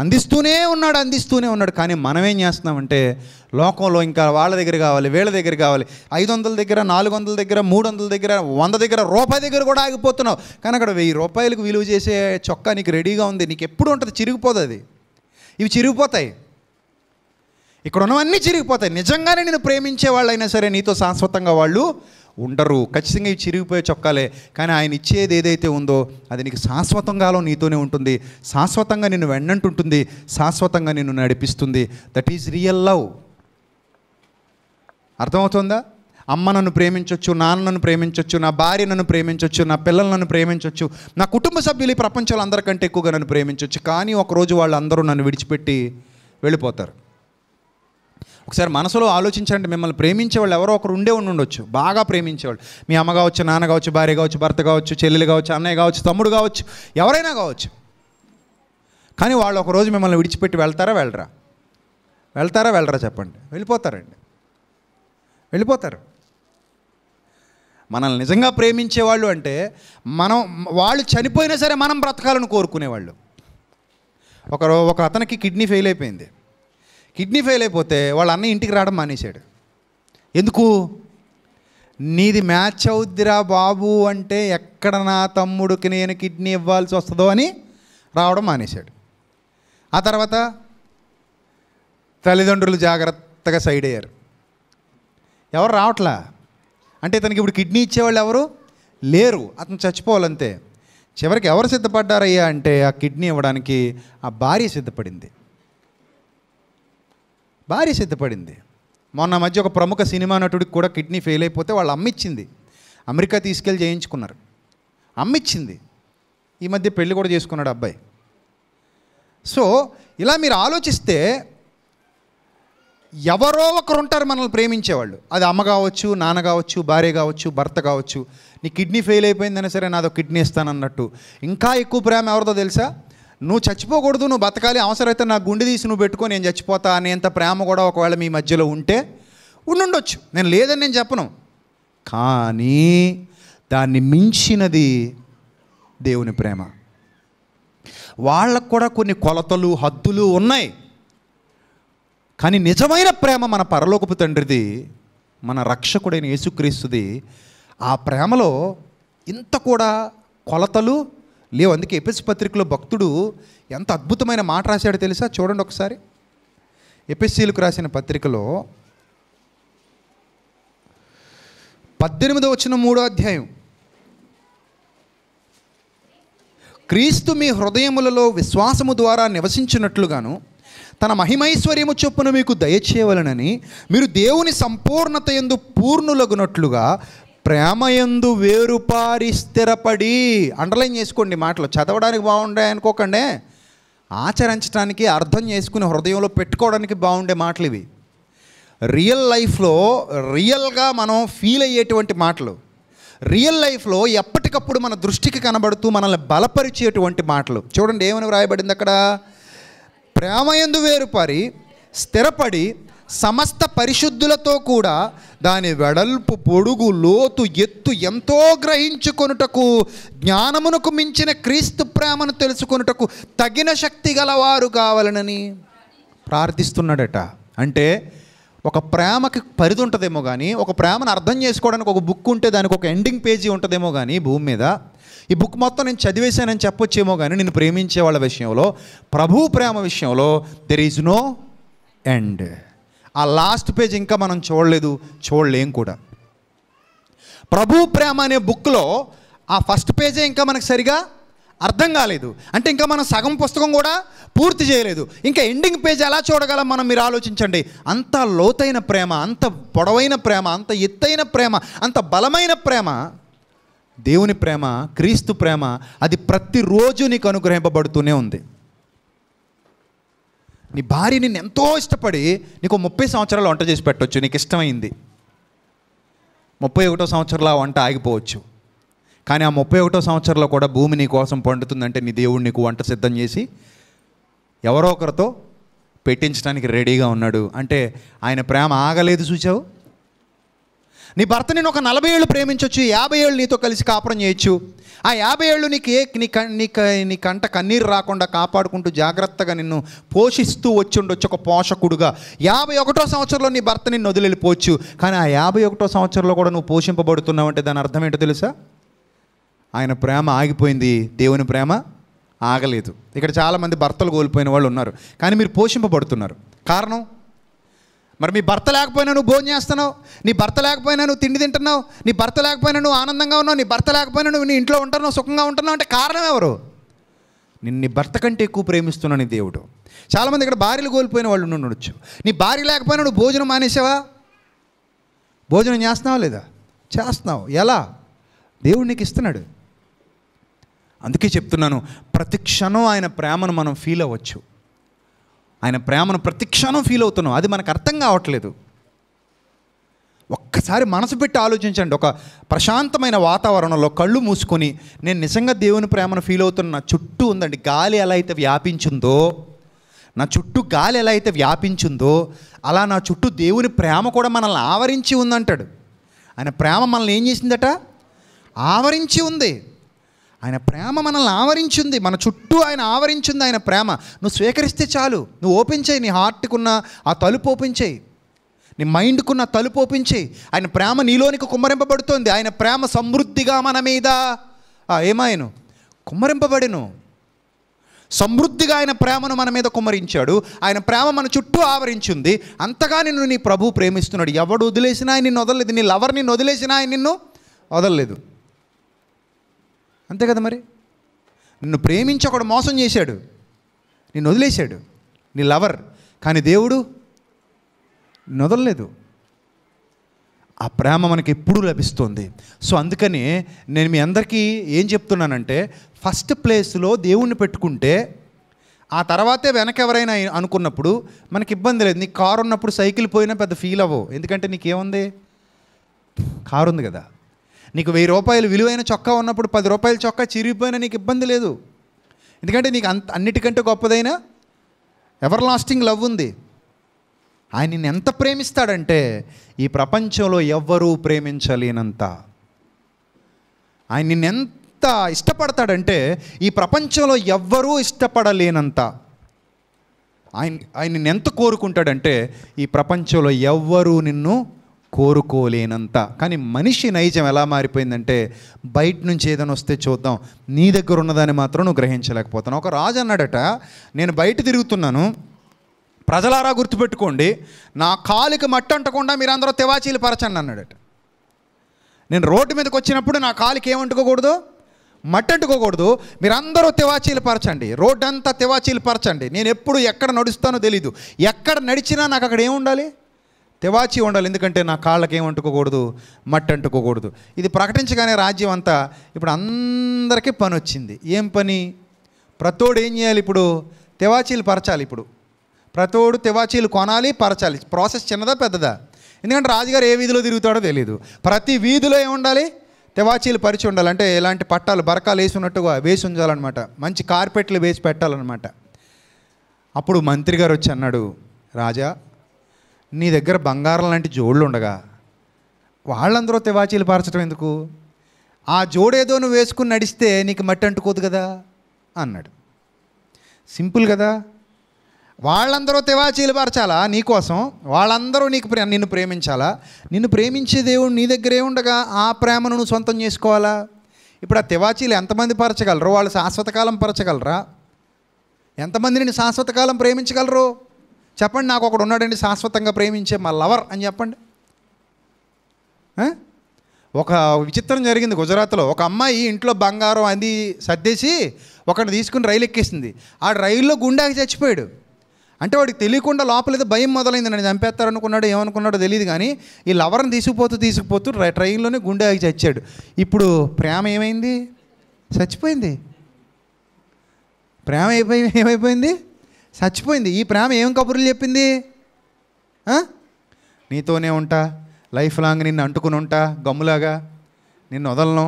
అందిస్తూనే ఉన్నాడు అందిస్తూనే ఉన్నాడు కానీ మనం ఏం చేస్తున్నామంటే లోకంలో ఇంకా వాళ్ళ దగ్గర కావాలి వీళ్ళ దగ్గర కావాలి ఐదు వందల దగ్గర నాలుగు వందల దగ్గర మూడు వందల దగ్గర వంద దగ్గర రూపాయి దగ్గర కూడా ఆగిపోతున్నావు కానీ అక్కడ వెయ్యి రూపాయలకు విలువ చేసే చొక్కా నీకు రెడీగా ఉంది నీకు ఎప్పుడు ఉంటుంది చిరిగిపోదు అది ఇవి చిరిగిపోతాయి ఇక్కడ ఉన్నవన్నీ చిరిగిపోతాయి నిజంగానే నేను ప్రేమించే వాళ్ళైనా సరే నీతో శాశ్వతంగా వాళ్ళు ఉండరు ఖచ్చితంగా ఇవి చిరిగిపోయే చొక్కాలే కానీ ఆయన ఇచ్చేది ఏదైతే ఉందో అది నీకు శాశ్వతంగాలో నీతోనే ఉంటుంది శాశ్వతంగా నిన్ను వెన్నంటుంటుంది శాశ్వతంగా నిన్ను నడిపిస్తుంది దట్ ఈజ్ రియల్ లవ్ అర్థమవుతుందా అమ్మ నన్ను ప్రేమించవచ్చు నాన్న నన్ను ప్రేమించవచ్చు నా భార్య నన్ను ప్రేమించవచ్చు నా పిల్లలు నన్ను ప్రేమించవచ్చు నా కుటుంబ సభ్యులు ఈ ప్రపంచంలో అందరికంటే ఎక్కువగా నన్ను ప్రేమించవచ్చు కానీ ఒకరోజు వాళ్ళందరూ నన్ను విడిచిపెట్టి వెళ్ళిపోతారు ఒకసారి మనసులో ఆలోచించండి మిమ్మల్ని ప్రేమించే వాళ్ళు ఎవరో ఒకరు ఉండే ఉండి ఉండొచ్చు బాగా ప్రేమించేవాళ్ళు మీ అమ్మ కావచ్చు నాన్న కావచ్చు భార్య కావచ్చు భర్త కావచ్చు చెల్లెలు కావచ్చు అన్నయ్య కావచ్చు తమ్ముడు కావచ్చు ఎవరైనా కావచ్చు కానీ వాళ్ళు ఒకరోజు మిమ్మల్ని విడిచిపెట్టి వెళ్తారా వెళ్ళరా వెళ్తారా వెళ్ళరా చెప్పండి వెళ్ళిపోతారండి వెళ్ళిపోతారు మనల్ని నిజంగా ప్రేమించేవాళ్ళు అంటే మనం వాళ్ళు చనిపోయినా సరే మనం బ్రతకాలని కోరుకునేవాళ్ళు ఒక ఒక అతనికి కిడ్నీ ఫెయిల్ అయిపోయింది కిడ్నీ ఫెయిల్ అయిపోతే వాళ్ళ అన్న ఇంటికి రావడం మానేశాడు ఎందుకు నీది మ్యాచ్ అవుద్దిరా బాబు అంటే ఎక్కడ నా తమ్ముడికి నేను కిడ్నీ ఇవ్వాల్సి వస్తుందో అని రావడం మానేశాడు ఆ తర్వాత తల్లిదండ్రులు జాగ్రత్తగా సైడ్ అయ్యారు ఎవరు రావట్లా అంటే ఇతనికి ఇప్పుడు కిడ్నీ ఇచ్చేవాళ్ళు ఎవరు లేరు అతను చచ్చిపోవాలంతే చివరికి ఎవరు సిద్ధపడ్డారయ్యా అంటే ఆ కిడ్నీ ఇవ్వడానికి ఆ భార్య సిద్ధపడింది భార్య సిద్ధపడింది మొన్న మధ్య ఒక ప్రముఖ సినిమా నటుడికి కూడా కిడ్నీ ఫెయిల్ అయిపోతే వాళ్ళు అమ్మిచ్చింది అమెరికా తీసుకెళ్ళి చేయించుకున్నారు అమ్మిచ్చింది ఈ మధ్య పెళ్ళి కూడా చేసుకున్నాడు అబ్బాయి సో ఇలా మీరు ఆలోచిస్తే ఎవరో ఒకరు ఉంటారు మనల్ని ప్రేమించేవాళ్ళు అది అమ్మ కావచ్చు నాన్న కావచ్చు భార్య కావచ్చు భర్త కావచ్చు నీ కిడ్నీ ఫెయిల్ అయిపోయిందైనా సరే నాదో కిడ్నీ ఇస్తానన్నట్టు ఇంకా ఎక్కువ ప్రేమ ఎవరిదో తెలుసా నువ్వు చచ్చిపోకూడదు నువ్వు బతకాలి అవసరమైతే నా గుండె తీసి నువ్వు పెట్టుకో నేను చచ్చిపోతా అనేంత ప్రేమ కూడా ఒకవేళ మీ మధ్యలో ఉంటే ఉండుండొచ్చు నేను లేదని నేను చెప్పను కానీ దాన్ని మించినది దేవుని ప్రేమ వాళ్ళకు కూడా కొన్ని కొలతలు హద్దులు ఉన్నాయి కానీ నిజమైన ప్రేమ మన పరలోకపు తండ్రిది మన రక్షకుడైన యేసుక్రీస్తుది ఆ ప్రేమలో ఇంత కూడా కొలతలు లేవు అందుకే ఎపిసి పత్రికలో భక్తుడు ఎంత అద్భుతమైన మాట రాశాడో తెలుసా చూడండి ఒకసారి ఎపిస్సీలకు రాసిన పత్రికలో పద్దెనిమిదో వచ్చిన మూడో అధ్యాయం క్రీస్తు మీ హృదయములలో విశ్వాసము ద్వారా నివసించినట్లుగాను తన మహిమైశ్వర్యము చొప్పున మీకు దయచేయవలనని మీరు దేవుని సంపూర్ణత ఎందు పూర్ణులగునట్లుగా ప్రేమయందు వేరుపారి స్థిరపడి అండర్లైన్ చేసుకోండి మాటలు చదవడానికి బాగుండే అనుకోకండి ఆచరించడానికి అర్థం చేసుకుని హృదయంలో పెట్టుకోవడానికి బాగుండే మాటలు ఇవి రియల్ లైఫ్లో రియల్గా మనం ఫీల్ అయ్యేటువంటి మాటలు రియల్ లైఫ్లో ఎప్పటికప్పుడు మన దృష్టికి కనబడుతూ మనల్ని బలపరిచేటువంటి మాటలు చూడండి ఏమని వ్రాయబడింది అక్కడ ప్రేమయందు వేరుపారి స్థిరపడి సమస్త పరిశుద్ధులతో కూడా దాని వెడల్పు పొడుగు లోతు ఎత్తు ఎంతో గ్రహించుకొనుటకు జ్ఞానమునకు మించిన క్రీస్తు ప్రేమను తెలుసుకొనుటకు తగిన శక్తి గలవారు కావాలనని ప్రార్థిస్తున్నాడట అంటే ఒక ప్రేమకి పరిధి ఉంటుందేమో కానీ ఒక ప్రేమను అర్థం చేసుకోవడానికి ఒక బుక్ ఉంటే దానికి ఒక ఎండింగ్ పేజీ ఉంటుందేమో కానీ భూమి మీద ఈ బుక్ మొత్తం నేను చదివేశానని చెప్పొచ్చేమో కానీ నేను ప్రేమించే వాళ్ళ విషయంలో ప్రభు ప్రేమ విషయంలో దెర్ ఈజ్ నో ఎండ్ ఆ లాస్ట్ పేజ్ ఇంకా మనం చూడలేదు చూడలేం కూడా ప్రభు ప్రేమ అనే బుక్లో ఆ ఫస్ట్ పేజే ఇంకా మనకు సరిగా అర్థం కాలేదు అంటే ఇంకా మనం సగం పుస్తకం కూడా పూర్తి చేయలేదు ఇంకా ఎండింగ్ పేజ్ ఎలా చూడగలం మనం మీరు ఆలోచించండి అంత లోతైన ప్రేమ అంత పొడవైన ప్రేమ అంత ఎత్తైన ప్రేమ అంత బలమైన ప్రేమ దేవుని ప్రేమ క్రీస్తు ప్రేమ అది ప్రతిరోజు నీకు అనుగ్రహింపబడుతూనే ఉంది నీ భార్య నిన్ను ఎంతో ఇష్టపడి నీకు ముప్పై సంవత్సరాలు వంట చేసి పెట్టవచ్చు నీకు ఇష్టమైంది ముప్పై ఒకటో సంవత్సరంలో వంట ఆగిపోవచ్చు కానీ ఆ ముప్పై ఒకటో సంవత్సరంలో కూడా భూమి నీ కోసం పండుతుందంటే నీ దేవుడు నీకు వంట సిద్ధం చేసి ఎవరో ఒకరితో పెట్టించడానికి రెడీగా ఉన్నాడు అంటే ఆయన ప్రేమ ఆగలేదు చూచావు నీ భర్త నేను ఒక నలభై ఏళ్ళు ప్రేమించవచ్చు యాభై ఏళ్ళు నీతో కలిసి కాపురం చేయొచ్చు ఆ యాభై ఏళ్ళు నీకు ఏ నీ నీ నీ కంట కన్నీరు రాకుండా కాపాడుకుంటూ జాగ్రత్తగా నిన్ను పోషిస్తూ వచ్చి ఉండొచ్చు ఒక పోషకుడుగా యాభై ఒకటో సంవత్సరంలో నీ భర్త నిన్ను వదిలిపోవచ్చు కానీ ఆ యాభై ఒకటో సంవత్సరంలో కూడా నువ్వు పోషింపబడుతున్నావు అంటే దాని అర్థం ఏంటో తెలుసా ఆయన ప్రేమ ఆగిపోయింది దేవుని ప్రేమ ఆగలేదు ఇక్కడ చాలామంది భర్తలు కోల్పోయిన వాళ్ళు ఉన్నారు కానీ మీరు పోషింపబడుతున్నారు కారణం మరి మీ భర్త లేకపోయినా నువ్వు భోజనం చేస్తున్నావు నీ భర్త లేకపోయినా నువ్వు తిండి తింటున్నావు నీ భర్త లేకపోయినా నువ్వు ఆనందంగా ఉన్నావు నీ భర్త లేకపోయినా నువ్వు నీ ఇంట్లో ఉంటున్నావు సుఖంగా ఉంటున్నావు అంటే కారణం ఎవరు నిన్ను నీ భర్త కంటే ఎక్కువ ప్రేమిస్తున్నాను నీ దేవుడు చాలామంది ఇక్కడ భార్యలు కోల్పోయిన వాళ్ళు ఉండొచ్చు నీ భార్య లేకపోయినా నువ్వు భోజనం మానేసావా భోజనం చేస్తున్నావా లేదా చేస్తున్నావు ఎలా దేవుడు నీకు ఇస్తున్నాడు అందుకే చెప్తున్నాను ప్రతి క్షణం ఆయన ప్రేమను మనం ఫీల్ అవ్వచ్చు ఆయన ప్రేమను ప్రతిక్షణం ఫీల్ అవుతున్నాం అది మనకు అర్థం కావట్లేదు ఒక్కసారి మనసు పెట్టి ఆలోచించండి ఒక ప్రశాంతమైన వాతావరణంలో కళ్ళు మూసుకొని నేను నిజంగా దేవుని ప్రేమను ఫీల్ అవుతున్న చుట్టూ ఉందండి గాలి ఎలా అయితే వ్యాపించిందో నా చుట్టూ గాలి ఎలా అయితే వ్యాపించిందో అలా నా చుట్టూ దేవుని ప్రేమ కూడా మనల్ని ఆవరించి ఉందంటాడు ఆయన ప్రేమ మనల్ని ఏం చేసిందట ఆవరించి ఉంది ఆయన ప్రేమ మనల్ని ఆవరించింది మన చుట్టూ ఆయన ఆవరించింది ఆయన ప్రేమ నువ్వు స్వీకరిస్తే చాలు నువ్వు ఓపెన్ చేయి నీ హార్ట్కున్న ఆ తలుపు ఓపెన్ చేయి నీ మైండ్కున్న తలుపు ఓపెన్ చేయి ఆయన ప్రేమ నీలోనికి కుమ్మరింపబడుతోంది ఆయన ప్రేమ సమృద్ధిగా మన మీద ఏమాయను కుమ్మరింపబడిను సమృద్ధిగా ఆయన ప్రేమను మన మీద కుమ్మరించాడు ఆయన ప్రేమ మన చుట్టూ ఆవరించింది అంతగా నిన్ను నీ ప్రభు ప్రేమిస్తున్నాడు ఎవడు వదిలేసినా ఆయన నిన్ను వదలలేదు నీ లవర్ నిన్ను వదిలేసినా ఆయన నిన్ను వదలలేదు అంతే కదా మరి నిన్ను ప్రేమించి ఒకడు మోసం చేశాడు నిన్ను వదిలేశాడు నీ లవర్ కానీ దేవుడు నొదలలేదు వదలలేదు ఆ ప్రేమ మనకి ఎప్పుడూ లభిస్తుంది సో అందుకని నేను మీ అందరికీ ఏం చెప్తున్నానంటే ఫస్ట్ ప్లేస్లో దేవుణ్ణి పెట్టుకుంటే ఆ తర్వాతే వెనకెవరైనా ఎవరైనా అనుకున్నప్పుడు మనకి ఇబ్బంది లేదు నీకు కారు ఉన్నప్పుడు సైకిల్ పోయినా పెద్ద ఫీల్ అవ్వవు ఎందుకంటే నీకేముంది కారు ఉంది కదా నీకు వెయ్యి రూపాయలు విలువైన చొక్కా ఉన్నప్పుడు పది రూపాయల చొక్కా చిరిగిపోయినా నీకు ఇబ్బంది లేదు ఎందుకంటే నీకు అంత అన్నిటికంటే గొప్పదైన ఎవర్ లాస్టింగ్ లవ్ ఉంది ఆయన నిన్ను ఎంత ప్రేమిస్తాడంటే ఈ ప్రపంచంలో ఎవ్వరూ ప్రేమించలేనంత ఆయన నిన్ను ఎంత ఇష్టపడతాడంటే ఈ ప్రపంచంలో ఎవ్వరూ ఇష్టపడలేనంత ఆయన ఆయన నిన్ను ఎంత కోరుకుంటాడంటే ఈ ప్రపంచంలో ఎవ్వరూ నిన్ను కోరుకోలేనంత కానీ మనిషి నైజం ఎలా మారిపోయిందంటే బయట నుంచి ఏదైనా వస్తే చూద్దాం నీ దగ్గర ఉన్నదాన్ని మాత్రం నువ్వు గ్రహించలేకపోతున్నావు ఒక రాజు అన్నాడట నేను బయట తిరుగుతున్నాను ప్రజలారా గుర్తుపెట్టుకోండి నా కాలుకి మట్టి అంటకుండా మీరందరూ తెవాచీలు పరచండి అన్నాడట నేను రోడ్డు మీదకి వచ్చినప్పుడు నా కాలుకి ఏమంటుకోకూడదు మట్టి అంటుకోకూడదు మీరందరూ తివాచీలు పరచండి అంతా తివాచీలు పరచండి నేను ఎప్పుడు ఎక్కడ నడుస్తానో తెలీదు ఎక్కడ నడిచినా నాకు అక్కడ ఏముండాలి తెవాచి ఉండాలి ఎందుకంటే నా కాళ్ళకి ఏం అంటుకోకూడదు మట్టి అంటుకోకూడదు ఇది ప్రకటించగానే రాజ్యం అంతా ఇప్పుడు అందరికీ పని వచ్చింది ఏం పని ప్రతోడు ఏం చేయాలి ఇప్పుడు తెవాచీలు పరచాలి ఇప్పుడు ప్రతోడు తెవాచీలు కొనాలి పరచాలి ప్రాసెస్ చిన్నదా పెద్దదా ఎందుకంటే రాజుగారు ఏ వీధిలో తిరుగుతాడో తెలియదు ప్రతి వీధిలో ఏముండాలి తెవాచీలు పరిచి ఉండాలంటే ఎలాంటి పట్టాలు బరకాలు వేసి ఉన్నట్టుగా వేసి ఉంచాలన్నమాట మంచి కార్పెట్లు వేసి పెట్టాలన్నమాట అప్పుడు మంత్రి గారు వచ్చి అన్నాడు రాజా నీ దగ్గర బంగారం లాంటి జోళ్ళు ఉండగా వాళ్ళందరూ తివాచీలు పార్చడం ఎందుకు ఆ జోడేదో నువ్వు వేసుకుని నడిస్తే నీకు మట్టి అంటుకోదు కదా అన్నాడు సింపుల్ కదా వాళ్ళందరూ తివాచీలు పార్చాలా నీకోసం వాళ్ళందరూ నీకు ప్రే నిన్ను ప్రేమించాలా నిన్ను ప్రేమించే దేవుడు నీ దగ్గరే ఉండగా ఆ ప్రేమను నువ్వు సొంతం చేసుకోవాలా ఇప్పుడు ఆ తివాచీలు ఎంతమంది పరచగలరు వాళ్ళు శాశ్వతకాలం పరచగలరా ఎంతమంది నేను శాశ్వతకాలం ప్రేమించగలరు చెప్పండి నాకు ఒకడు ఉన్నాడండి శాశ్వతంగా ప్రేమించే మా లవర్ అని చెప్పండి ఒక విచిత్రం జరిగింది గుజరాత్లో ఒక అమ్మాయి ఇంట్లో బంగారం అది సర్దేసి ఒకటి తీసుకుని రైలు ఎక్కేసింది ఆ రైల్లో గుండాకి చచ్చిపోయాడు అంటే వాడికి తెలియకుండా లోపలేదో భయం మొదలైంది నన్ను చంపేస్తారనుకున్నాడు ఏమనుకున్నాడో తెలియదు కానీ ఈ లవర్ని తీసుకుపోతూ తీసుకుపోతూ ట్రైన్లోనే ఆగి చచ్చాడు ఇప్పుడు ప్రేమ ఏమైంది చచ్చిపోయింది ప్రేమ ఏమైపోయింది చచ్చిపోయింది ఈ ప్రేమ ఏం కబుర్లు చెప్పింది నీతోనే ఉంటా లైఫ్ లాంగ్ నిన్ను అంటుకుని ఉంటా గమ్ములాగా నిన్ను వదలను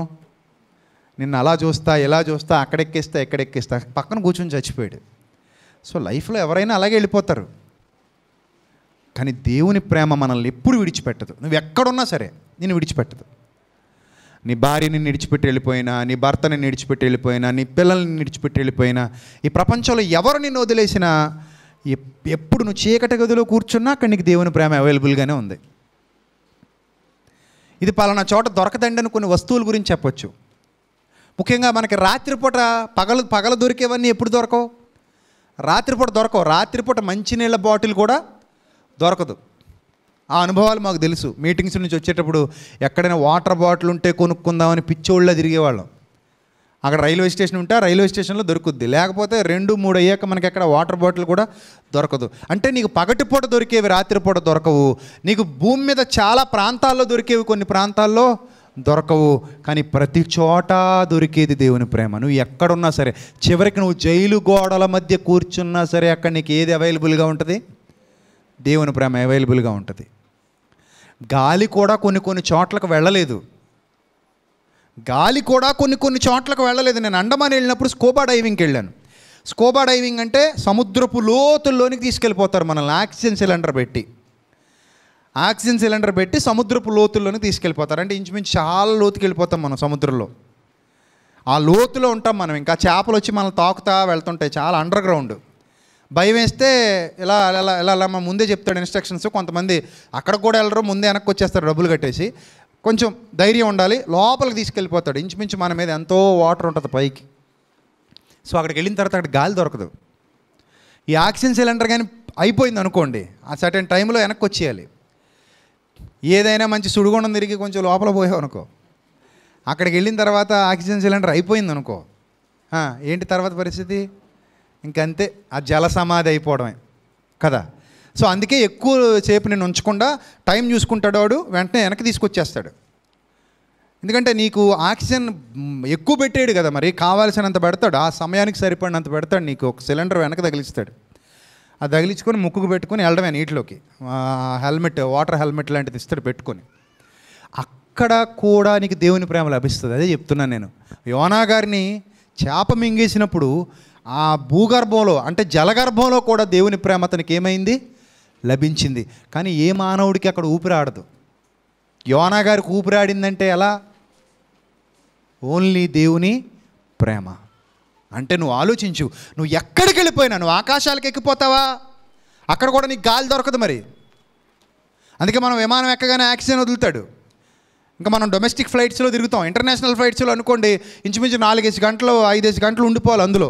నిన్ను అలా చూస్తా ఇలా చూస్తా అక్కడెక్కిస్తా ఎక్కడెక్కిస్తా పక్కన కూర్చొని చచ్చిపోయాడు సో లైఫ్లో ఎవరైనా అలాగే వెళ్ళిపోతారు కానీ దేవుని ప్రేమ మనల్ని ఎప్పుడు విడిచిపెట్టదు నువ్వు ఎక్కడున్నా సరే నేను విడిచిపెట్టదు నీ భార్యని నిడిచిపెట్టి వెళ్ళిపోయినా నీ భర్తని నిడిచిపెట్టి వెళ్ళిపోయినా నీ పిల్లల్ని నిడిచిపెట్టి వెళ్ళిపోయినా ఈ ప్రపంచంలో ఎవరు నిన్ను వదిలేసినా ఎప్పుడు నువ్వు చీకటి గదిలో కూర్చున్నా అక్కడ నీకు దేవుని ప్రేమ అవైలబుల్గానే ఉంది ఇది పలానా చోట దొరకదండి అని కొన్ని వస్తువుల గురించి చెప్పొచ్చు ముఖ్యంగా మనకి రాత్రిపూట పగలు పగలు దొరికేవన్నీ ఎప్పుడు దొరకవు రాత్రిపూట దొరకవు రాత్రిపూట మంచినీళ్ళ బాటిల్ కూడా దొరకదు ఆ అనుభవాలు మాకు తెలుసు మీటింగ్స్ నుంచి వచ్చేటప్పుడు ఎక్కడైనా వాటర్ బాటిల్ ఉంటే కొనుక్కుందామని పిచ్చోళ్ళ తిరిగేవాళ్ళం అక్కడ రైల్వే స్టేషన్ ఉంటే రైల్వే స్టేషన్లో దొరుకుద్ది లేకపోతే రెండు మూడు అయ్యాక మనకి ఎక్కడ వాటర్ బాటిల్ కూడా దొరకదు అంటే నీకు పగటిపూట దొరికేవి రాత్రిపూట దొరకవు నీకు భూమి మీద చాలా ప్రాంతాల్లో దొరికేవి కొన్ని ప్రాంతాల్లో దొరకవు కానీ ప్రతి చోట దొరికేది దేవుని ప్రేమ నువ్వు ఎక్కడున్నా సరే చివరికి నువ్వు జైలు గోడల మధ్య కూర్చున్నా సరే అక్కడ నీకు ఏది అవైలబుల్గా ఉంటుంది దేవుని ప్రేమ అవైలబుల్గా ఉంటుంది గాలి కూడా కొన్ని కొన్ని చోట్లకు వెళ్ళలేదు గాలి కూడా కొన్ని కొన్ని చోట్లకు వెళ్ళలేదు నేను అండమాన్ వెళ్ళినప్పుడు స్కోబా డైవింగ్కి వెళ్ళాను స్కోబా డైవింగ్ అంటే సముద్రపు లోతుల్లోనికి తీసుకెళ్ళిపోతారు మనల్ని ఆక్సిజన్ సిలిండర్ పెట్టి ఆక్సిజన్ సిలిండర్ పెట్టి సముద్రపు లోతుల్లోనే తీసుకెళ్ళిపోతారు అంటే ఇంచుమించు చాలా లోతుకి వెళ్ళిపోతాం మనం సముద్రంలో ఆ లోతులో ఉంటాం మనం ఇంకా చేపలు వచ్చి మనల్ని తాకుతా వెళ్తుంటాయి చాలా అండర్ గ్రౌండ్ భయం వేస్తే ఇలా ఇలా ఇలా ఇలా మా ముందే చెప్తాడు ఇన్స్ట్రక్షన్స్ కొంతమంది అక్కడ కూడా వెళ్ళరు ముందే వెనక్కి వచ్చేస్తారు డబ్బులు కట్టేసి కొంచెం ధైర్యం ఉండాలి లోపలికి తీసుకెళ్ళిపోతాడు ఇంచుమించు మన మీద ఎంతో వాటర్ ఉంటుంది పైకి సో అక్కడికి వెళ్ళిన తర్వాత అక్కడ గాలి దొరకదు ఈ ఆక్సిజన్ సిలిండర్ కానీ అయిపోయింది అనుకోండి ఆ సర్టెన్ టైంలో వెనక్కి వచ్చేయాలి ఏదైనా మంచి సుడిగుండం తిరిగి కొంచెం లోపల పోయావు అనుకో అక్కడికి వెళ్ళిన తర్వాత ఆక్సిజన్ సిలిండర్ అయిపోయింది అనుకో ఏంటి తర్వాత పరిస్థితి ఇంకంతే ఆ జల సమాధి అయిపోవడమే కదా సో అందుకే ఎక్కువ సేపు నేను ఉంచకుండా టైం చూసుకుంటాడు వాడు వెంటనే వెనక్కి తీసుకొచ్చేస్తాడు ఎందుకంటే నీకు ఆక్సిజన్ ఎక్కువ పెట్టాడు కదా మరి కావాల్సినంత పెడతాడు ఆ సమయానికి సరిపడినంత పెడతాడు నీకు ఒక సిలిండర్ వెనక తగిలిస్తాడు అది తగిలించుకొని ముక్కుకు పెట్టుకొని వెళ్ళడమే నీటిలోకి హెల్మెట్ వాటర్ హెల్మెట్ లాంటిది ఇస్తాడు పెట్టుకొని అక్కడ కూడా నీకు దేవుని ప్రేమ లభిస్తుంది అదే చెప్తున్నాను నేను యోనా గారిని చేప మింగేసినప్పుడు ఆ భూగర్భంలో అంటే జలగర్భంలో కూడా దేవుని ప్రేమ అతనికి ఏమైంది లభించింది కానీ ఏ మానవుడికి అక్కడ ఊపిరాడదు యోనా గారికి ఊపిరాడిందంటే ఎలా ఓన్లీ దేవుని ప్రేమ అంటే నువ్వు ఆలోచించు నువ్వు ఎక్కడికి వెళ్ళిపోయినా నువ్వు ఆకాశాలకు ఎక్కిపోతావా అక్కడ కూడా నీకు గాలి దొరకదు మరి అందుకే మనం విమానం ఎక్కగానే ఆక్సిజన్ వదులుతాడు ఇంకా మనం డొమెస్టిక్ ఫ్లైట్స్లో తిరుగుతాం ఇంటర్నేషనల్ ఫ్లైట్స్లో అనుకోండి ఇంచుమించు నాలుగేసి గంటలు ఐదేసి గంటలు ఉండిపోవాలి అందులో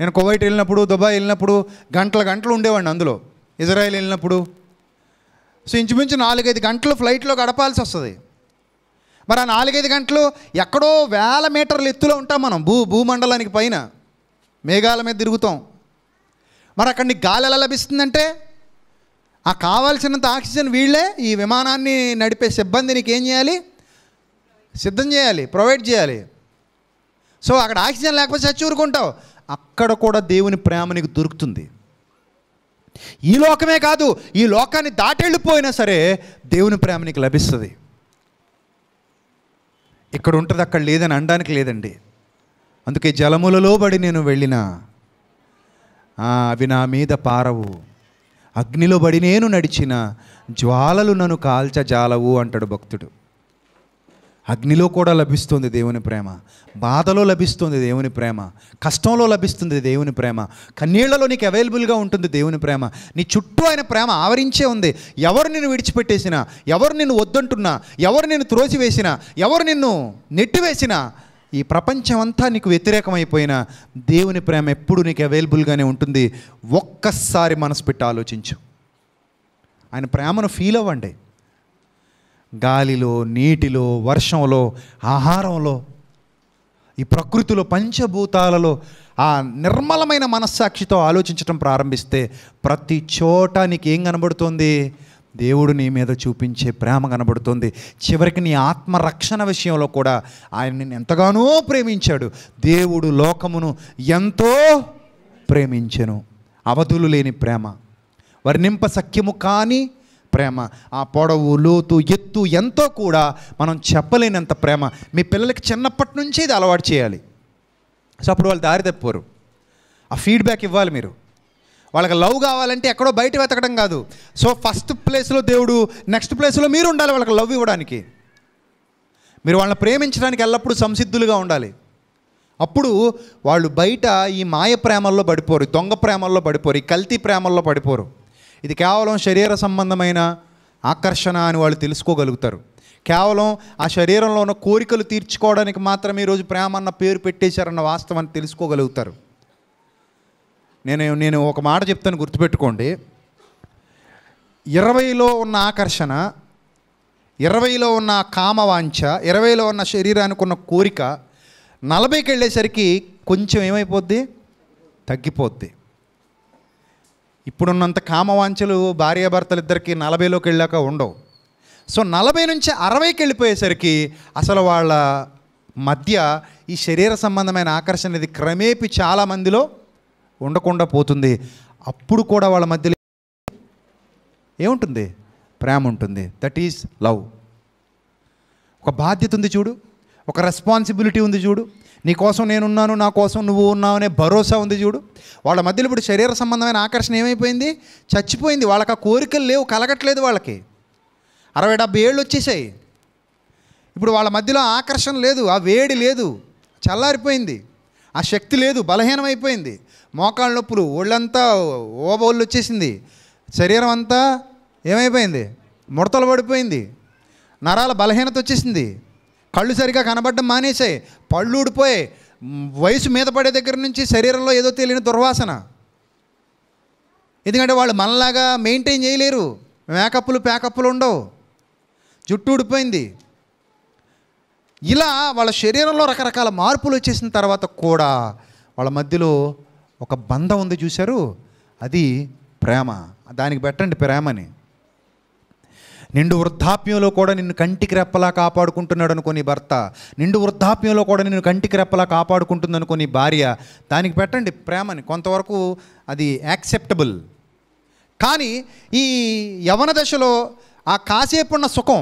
నేను కువైట్ వెళ్ళినప్పుడు దుబాయ్ వెళ్ళినప్పుడు గంటల గంటలు ఉండేవాడిని అందులో ఇజ్రాయెల్ వెళ్ళినప్పుడు సో ఇంచుమించు నాలుగైదు గంటలు ఫ్లైట్లో గడపాల్సి వస్తుంది మరి ఆ నాలుగైదు గంటలు ఎక్కడో వేల మీటర్ల ఎత్తులో ఉంటాం మనం భూ భూమండలానికి పైన మేఘాల మీద తిరుగుతాం మరి అక్కడ నీకు గాలి ఎలా లభిస్తుందంటే ఆ కావాల్సినంత ఆక్సిజన్ వీళ్ళే ఈ విమానాన్ని నడిపే సిబ్బంది నీకు ఏం చేయాలి సిద్ధం చేయాలి ప్రొవైడ్ చేయాలి సో అక్కడ ఆక్సిజన్ లేకపోతే చచ్చి ఊరుకుంటావు అక్కడ కూడా దేవుని ప్రేమ నీకు దొరుకుతుంది ఈ లోకమే కాదు ఈ లోకాన్ని దాటెళ్ళిపోయినా సరే దేవుని ప్రేమ నీకు లభిస్తుంది ఇక్కడ ఉంటుంది అక్కడ లేదని అనడానికి లేదండి అందుకే జలములలో పడి నేను వెళ్ళిన అవి నా మీద పారవు అగ్నిలో బడి నేను నడిచిన జ్వాలలు నన్ను కాల్చ జాలవు అంటాడు భక్తుడు అగ్నిలో కూడా లభిస్తుంది దేవుని ప్రేమ బాధలో లభిస్తుంది దేవుని ప్రేమ కష్టంలో లభిస్తుంది దేవుని ప్రేమ కన్నీళ్లలో నీకు అవైలబుల్గా ఉంటుంది దేవుని ప్రేమ నీ చుట్టూ ఆయన ప్రేమ ఆవరించే ఉంది ఎవరు నిన్ను విడిచిపెట్టేసినా ఎవరు నిన్ను వద్దంటున్నా ఎవరు నిన్ను త్రోసివేసినా ఎవరు నిన్ను నెట్టివేసినా ఈ ప్రపంచం అంతా నీకు వ్యతిరేకమైపోయిన దేవుని ప్రేమ ఎప్పుడు నీకు అవైలబుల్గానే ఉంటుంది ఒక్కసారి మనసు పెట్టి ఆలోచించు ఆయన ప్రేమను ఫీల్ అవ్వండి గాలిలో నీటిలో వర్షంలో ఆహారంలో ఈ ప్రకృతిలో పంచభూతాలలో ఆ నిర్మలమైన మనస్సాక్షితో ఆలోచించడం ప్రారంభిస్తే ప్రతి చోట నీకు ఏం కనబడుతుంది దేవుడు నీ మీద చూపించే ప్రేమ కనబడుతుంది చివరికి నీ ఆత్మరక్షణ విషయంలో కూడా ఆయన నిన్ను ఎంతగానో ప్రేమించాడు దేవుడు లోకమును ఎంతో ప్రేమించెను అవధులు లేని ప్రేమ వర్ణింప సఖ్యము కానీ ప్రేమ ఆ పొడవు లోతు ఎత్తు ఎంతో కూడా మనం చెప్పలేనంత ప్రేమ మీ పిల్లలకి చిన్నప్పటి నుంచే ఇది అలవాటు చేయాలి సో అప్పుడు వాళ్ళు దారి తప్పిపోరు ఆ ఫీడ్బ్యాక్ ఇవ్వాలి మీరు వాళ్ళకి లవ్ కావాలంటే ఎక్కడో బయట వెతకడం కాదు సో ఫస్ట్ ప్లేస్లో దేవుడు నెక్స్ట్ ప్లేస్లో మీరు ఉండాలి వాళ్ళకి లవ్ ఇవ్వడానికి మీరు వాళ్ళని ప్రేమించడానికి ఎల్లప్పుడూ సంసిద్ధులుగా ఉండాలి అప్పుడు వాళ్ళు బయట ఈ మాయ ప్రేమల్లో పడిపోరు దొంగ ప్రేమల్లో పడిపోరు ఈ కల్తీ ప్రేమల్లో పడిపోరు ఇది కేవలం శరీర సంబంధమైన ఆకర్షణ అని వాళ్ళు తెలుసుకోగలుగుతారు కేవలం ఆ శరీరంలో ఉన్న కోరికలు తీర్చుకోవడానికి మాత్రమే ఈరోజు ప్రేమ అన్న పేరు పెట్టేశారన్న వాస్తవాన్ని తెలుసుకోగలుగుతారు నేను నేను ఒక మాట చెప్తాను గుర్తుపెట్టుకోండి ఇరవైలో ఉన్న ఆకర్షణ ఇరవైలో ఉన్న కామవాంఛ ఇరవైలో ఉన్న శరీరానికి ఉన్న కోరిక నలభైకి వెళ్ళేసరికి కొంచెం ఏమైపోద్ది తగ్గిపోద్ది ఇప్పుడున్నంత కామవాంఛలు భార్యాభర్తలు ఇద్దరికి నలభైలోకి వెళ్ళాక ఉండవు సో నలభై నుంచి అరవైకి వెళ్ళిపోయేసరికి అసలు వాళ్ళ మధ్య ఈ శరీర సంబంధమైన ఆకర్షణ అనేది క్రమేపి చాలామందిలో ఉండకుండా పోతుంది అప్పుడు కూడా వాళ్ళ మధ్యలో ఏముంటుంది ప్రేమ ఉంటుంది దట్ ఈజ్ లవ్ ఒక బాధ్యత ఉంది చూడు ఒక రెస్పాన్సిబిలిటీ ఉంది చూడు నీ కోసం నేనున్నాను నా కోసం నువ్వు ఉన్నావు అనే భరోసా ఉంది చూడు వాళ్ళ మధ్యలో ఇప్పుడు శరీర సంబంధమైన ఆకర్షణ ఏమైపోయింది చచ్చిపోయింది వాళ్ళకి ఆ కోరికలు లేవు కలగట్లేదు వాళ్ళకి అరవై డెబ్బై ఏళ్ళు వచ్చేసాయి ఇప్పుడు వాళ్ళ మధ్యలో ఆకర్షణ లేదు ఆ వేడి లేదు చల్లారిపోయింది ఆ శక్తి లేదు బలహీనమైపోయింది మోకాళ్ళ నొప్పులు ఒళ్ళంతా ఓబోళ్ళు వచ్చేసింది శరీరం అంతా ఏమైపోయింది ముడతలు పడిపోయింది నరాల బలహీనత వచ్చేసింది కళ్ళు సరిగా కనబడడం మానేసాయి పళ్ళు ఊడిపోయాయి వయసు మీద పడే దగ్గర నుంచి శరీరంలో ఏదో తెలియని దుర్వాసన ఎందుకంటే వాళ్ళు మనలాగా మెయింటైన్ చేయలేరు మేకప్లు ప్యాకప్లు ఉండవు జుట్టు ఊడిపోయింది ఇలా వాళ్ళ శరీరంలో రకరకాల మార్పులు వచ్చేసిన తర్వాత కూడా వాళ్ళ మధ్యలో ఒక బంధం ఉంది చూశారు అది ప్రేమ దానికి పెట్టండి ప్రేమని నిండు వృద్ధాప్యంలో కూడా నిన్ను కంటికి రెప్పలా కాపాడుకుంటున్నాడు అనుకోని భర్త నిండు వృద్ధాప్యంలో కూడా నిన్ను కంటికి రెప్పలా కాపాడుకుంటుంది అనుకోని భార్య దానికి పెట్టండి ప్రేమని కొంతవరకు అది యాక్సెప్టబుల్ కానీ ఈ యవన దశలో ఆ కాసేపు ఉన్న సుఖం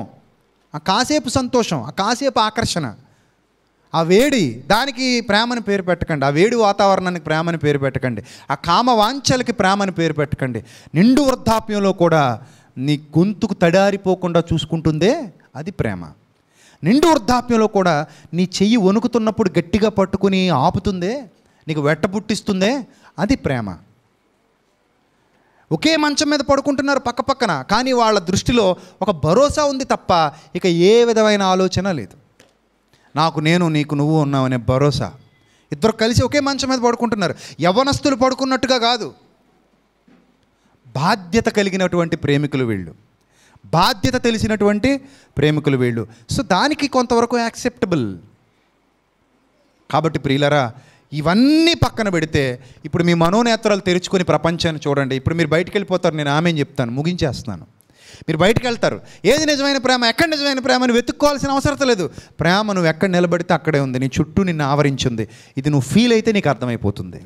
ఆ కాసేపు సంతోషం ఆ కాసేపు ఆకర్షణ ఆ వేడి దానికి ప్రేమని పేరు పెట్టకండి ఆ వేడి వాతావరణానికి ప్రేమని పేరు పెట్టకండి ఆ కామ ప్రేమని పేరు పెట్టకండి నిండు వృద్ధాప్యంలో కూడా నీ గొంతుకు తడారిపోకుండా చూసుకుంటుందే అది ప్రేమ నిండు వృద్ధాప్యంలో కూడా నీ చెయ్యి వణుకుతున్నప్పుడు గట్టిగా పట్టుకుని ఆపుతుందే నీకు వెట్ట పుట్టిస్తుందే అది ప్రేమ ఒకే మంచం మీద పడుకుంటున్నారు పక్క పక్కన కానీ వాళ్ళ దృష్టిలో ఒక భరోసా ఉంది తప్ప ఇక ఏ విధమైన ఆలోచన లేదు నాకు నేను నీకు నువ్వు ఉన్నావనే భరోసా ఇద్దరు కలిసి ఒకే మంచం మీద పడుకుంటున్నారు యవనస్తులు పడుకున్నట్టుగా కాదు బాధ్యత కలిగినటువంటి ప్రేమికులు వీళ్ళు బాధ్యత తెలిసినటువంటి ప్రేమికులు వీళ్ళు సో దానికి కొంతవరకు యాక్సెప్టబుల్ కాబట్టి ప్రియులరా ఇవన్నీ పక్కన పెడితే ఇప్పుడు మీ మనోనేత్రాలు తెరుచుకొని ప్రపంచాన్ని చూడండి ఇప్పుడు మీరు బయటికి వెళ్ళిపోతారు నేను ఆమె చెప్తాను ముగించేస్తున్నాను మీరు బయటికి వెళ్తారు ఏది నిజమైన ప్రేమ ఎక్కడ నిజమైన ప్రేమను వెతుక్కోవాల్సిన అవసరం లేదు ప్రేమ నువ్వు ఎక్కడ నిలబడితే అక్కడే ఉంది నీ చుట్టూ నిన్ను ఆవరించింది ఇది నువ్వు ఫీల్ అయితే నీకు అర్థమైపోతుంది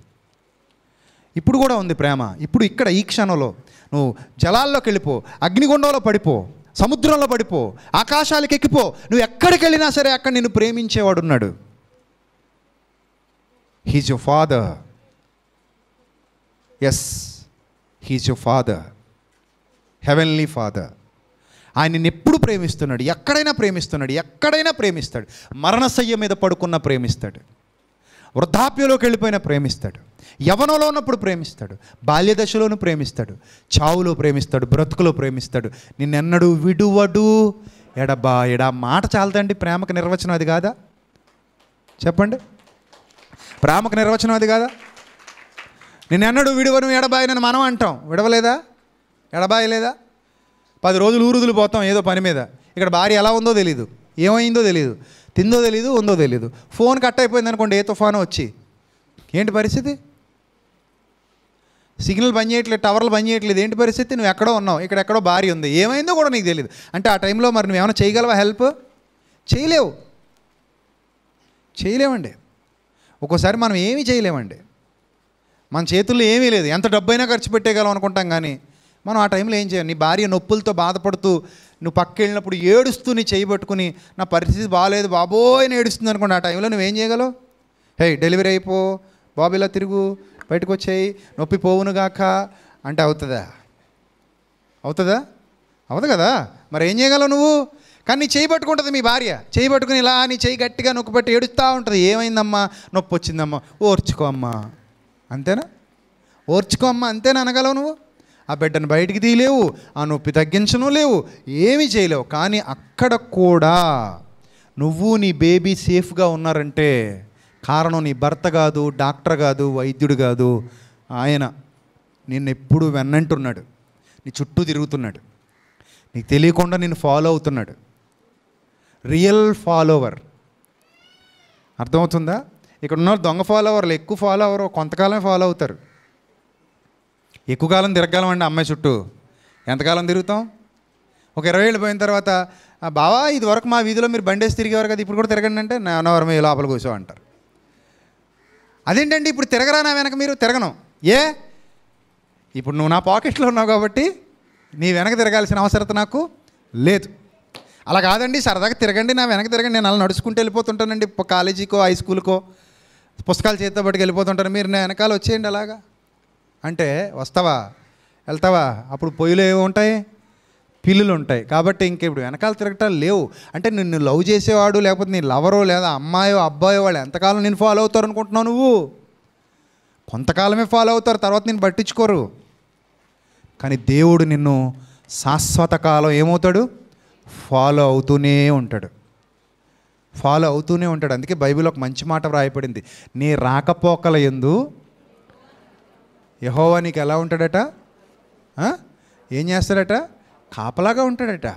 ఇప్పుడు కూడా ఉంది ప్రేమ ఇప్పుడు ఇక్కడ ఈ క్షణంలో నువ్వు జలాల్లోకి వెళ్ళిపో అగ్నిగుండంలో పడిపో సముద్రంలో పడిపో ఆకాశాలకు ఎక్కిపో నువ్వు ఎక్కడికి వెళ్ళినా సరే అక్కడ నిన్ను ప్రేమించేవాడు ఉన్నాడు he's you father yes he's you father heavenly father ఆయన ఎప్పుడు ప్రేమిస్తున్నాడు ఎక్కడైనా ప్రేమిస్తున్నాడు ఎక్కడైనా ప్రేమిస్తాడు మరణశయ్య మీద పడుకున్న ప్రేమిస్తాడు వృద్ధాప్యలోకి వెళ్ళిపోయిన ప్రేమిస్తాడు యవనంలో ఉన్నప్పుడు ప్రేమిస్తాడు బాల్యదశలోను ప్రేమిస్తాడు చావులో ప్రేమిస్తాడు బ్రతుకులో ప్రేమిస్తాడు నిన్నెన్నడు విడువడు ఎడబా ఎడా మాట చాలదండి ప్రేమకు నిర్వచనం అది కాదా చెప్పండి ప్రేమకు నిర్వచనం అది కాదా నిన్నెన్నడు విడువను నేను మనం అంటాం విడవలేదా లేదా పది రోజులు ఊరుదులు పోతాం ఏదో పని మీద ఇక్కడ భార్య ఎలా ఉందో తెలీదు ఏమైందో తెలియదు తిందో తెలీదు ఉందో తెలీదు ఫోన్ కట్ అయిపోయింది అనుకోండి ఏ తుఫాను వచ్చి ఏంటి పరిస్థితి సిగ్నల్ పని చేయట్లేదు టవర్లు బంద్ చేయట్లేదు ఏంటి పరిస్థితి నువ్వు ఎక్కడో ఉన్నావు ఇక్కడ ఎక్కడో భారీ ఉంది ఏమైందో కూడా నీకు తెలియదు అంటే ఆ టైంలో మరి నువ్వేమైనా ఏమైనా చేయగలవా హెల్ప్ చేయలేవు చేయలేవండి ఒక్కోసారి మనం ఏమీ చేయలేమండి మన చేతుల్లో ఏమీ లేదు ఎంత డబ్బైనా ఖర్చు పెట్టేయగలం అనుకుంటాం కానీ మనం ఆ టైంలో ఏం చేయాలి నీ భార్య నొప్పులతో బాధపడుతూ నువ్వు పక్కెళ్ళినప్పుడు ఏడుస్తూ నీ చేయబట్టుకుని నా పరిస్థితి బాగాలేదు బాబోయ్ ఏడుస్తుంది అనుకోండి ఆ టైంలో నువ్వేం చేయగలవు హే డెలివరీ అయిపో బాబు ఇలా తిరుగు బయటకు వచ్చాయి నొప్పి పోవునుగాక అంటే అవుతుందా అవుతుందా అవదు కదా మరి ఏం చేయగలవు నువ్వు కానీ నీ చేయి పట్టుకుంటుంది మీ భార్య చేయి పట్టుకుని ఇలా నీ చేయి గట్టిగా పెట్టి ఏడుస్తూ ఉంటుంది ఏమైందమ్మా నొప్పి వచ్చిందమ్మా ఓర్చుకో అమ్మా అంతేనా ఓర్చుకో అమ్మా అంతేనా అనగలవు నువ్వు ఆ బిడ్డను బయటికి తీయలేవు ఆ నొప్పి తగ్గించను లేవు ఏమీ చేయలేవు కానీ అక్కడ కూడా నువ్వు నీ బేబీ సేఫ్గా ఉన్నారంటే కారణం నీ భర్త కాదు డాక్టర్ కాదు వైద్యుడు కాదు ఆయన ఎప్పుడు వెన్నంటున్నాడు నీ చుట్టూ తిరుగుతున్నాడు నీకు తెలియకుండా నేను ఫాలో అవుతున్నాడు రియల్ ఫాలోవర్ అర్థమవుతుందా ఇక్కడ ఉన్న దొంగ ఫాలోవర్లు ఎక్కువ ఫాలో అవరు కొంతకాలమే ఫాలో అవుతారు ఎక్కువ కాలం తిరగలం అండి అమ్మాయి చుట్టూ ఎంతకాలం తిరుగుతాం ఒక ఇరవై ఏళ్ళు పోయిన తర్వాత బావా ఇది వరకు మా వీధిలో మీరు బండేసి తిరిగేవారు కదా ఇప్పుడు కూడా తిరగండి అంటే నా లోపల కూర్చో అంటారు అదేంటండి ఇప్పుడు తిరగరా నా వెనక మీరు తిరగను ఏ ఇప్పుడు నువ్వు నా పాకెట్లో ఉన్నావు కాబట్టి నీ వెనక తిరగాల్సిన అవసరత నాకు లేదు అలా కాదండి సరదాగా తిరగండి నా వెనక తిరగండి నేను అలా నడుచుకుంటూ వెళ్ళిపోతుంటానండి కాలేజీకో హై స్కూల్కో పుస్తకాలు చేతితో పట్టుకు వెళ్ళిపోతుంటాను మీరు నా వెనకాల వచ్చేయండి అలాగా అంటే వస్తావా వెళ్తావా అప్పుడు పొయ్యిలో ఏమి ఉంటాయి పిల్లులు ఉంటాయి కాబట్టి ఇంకెప్పుడు వెనకాల తిరగటాలు లేవు అంటే నిన్ను లవ్ చేసేవాడు లేకపోతే నీ లవరో లేదా అమ్మాయో అబ్బాయో వాళ్ళు ఎంతకాలం నేను ఫాలో అవుతారు అనుకుంటున్నావు నువ్వు కొంతకాలమే ఫాలో అవుతారు తర్వాత నేను పట్టించుకోరు కానీ దేవుడు నిన్ను శాశ్వత కాలం ఏమవుతాడు ఫాలో అవుతూనే ఉంటాడు ఫాలో అవుతూనే ఉంటాడు అందుకే బైబిల్ ఒక మంచి మాట వ్రాయపడింది నీ రాకపోకల ఎందు యహోవా నీకు ఎలా ఉంటాడట ఏం చేస్తాడట కాపలాగా ఉంటాడట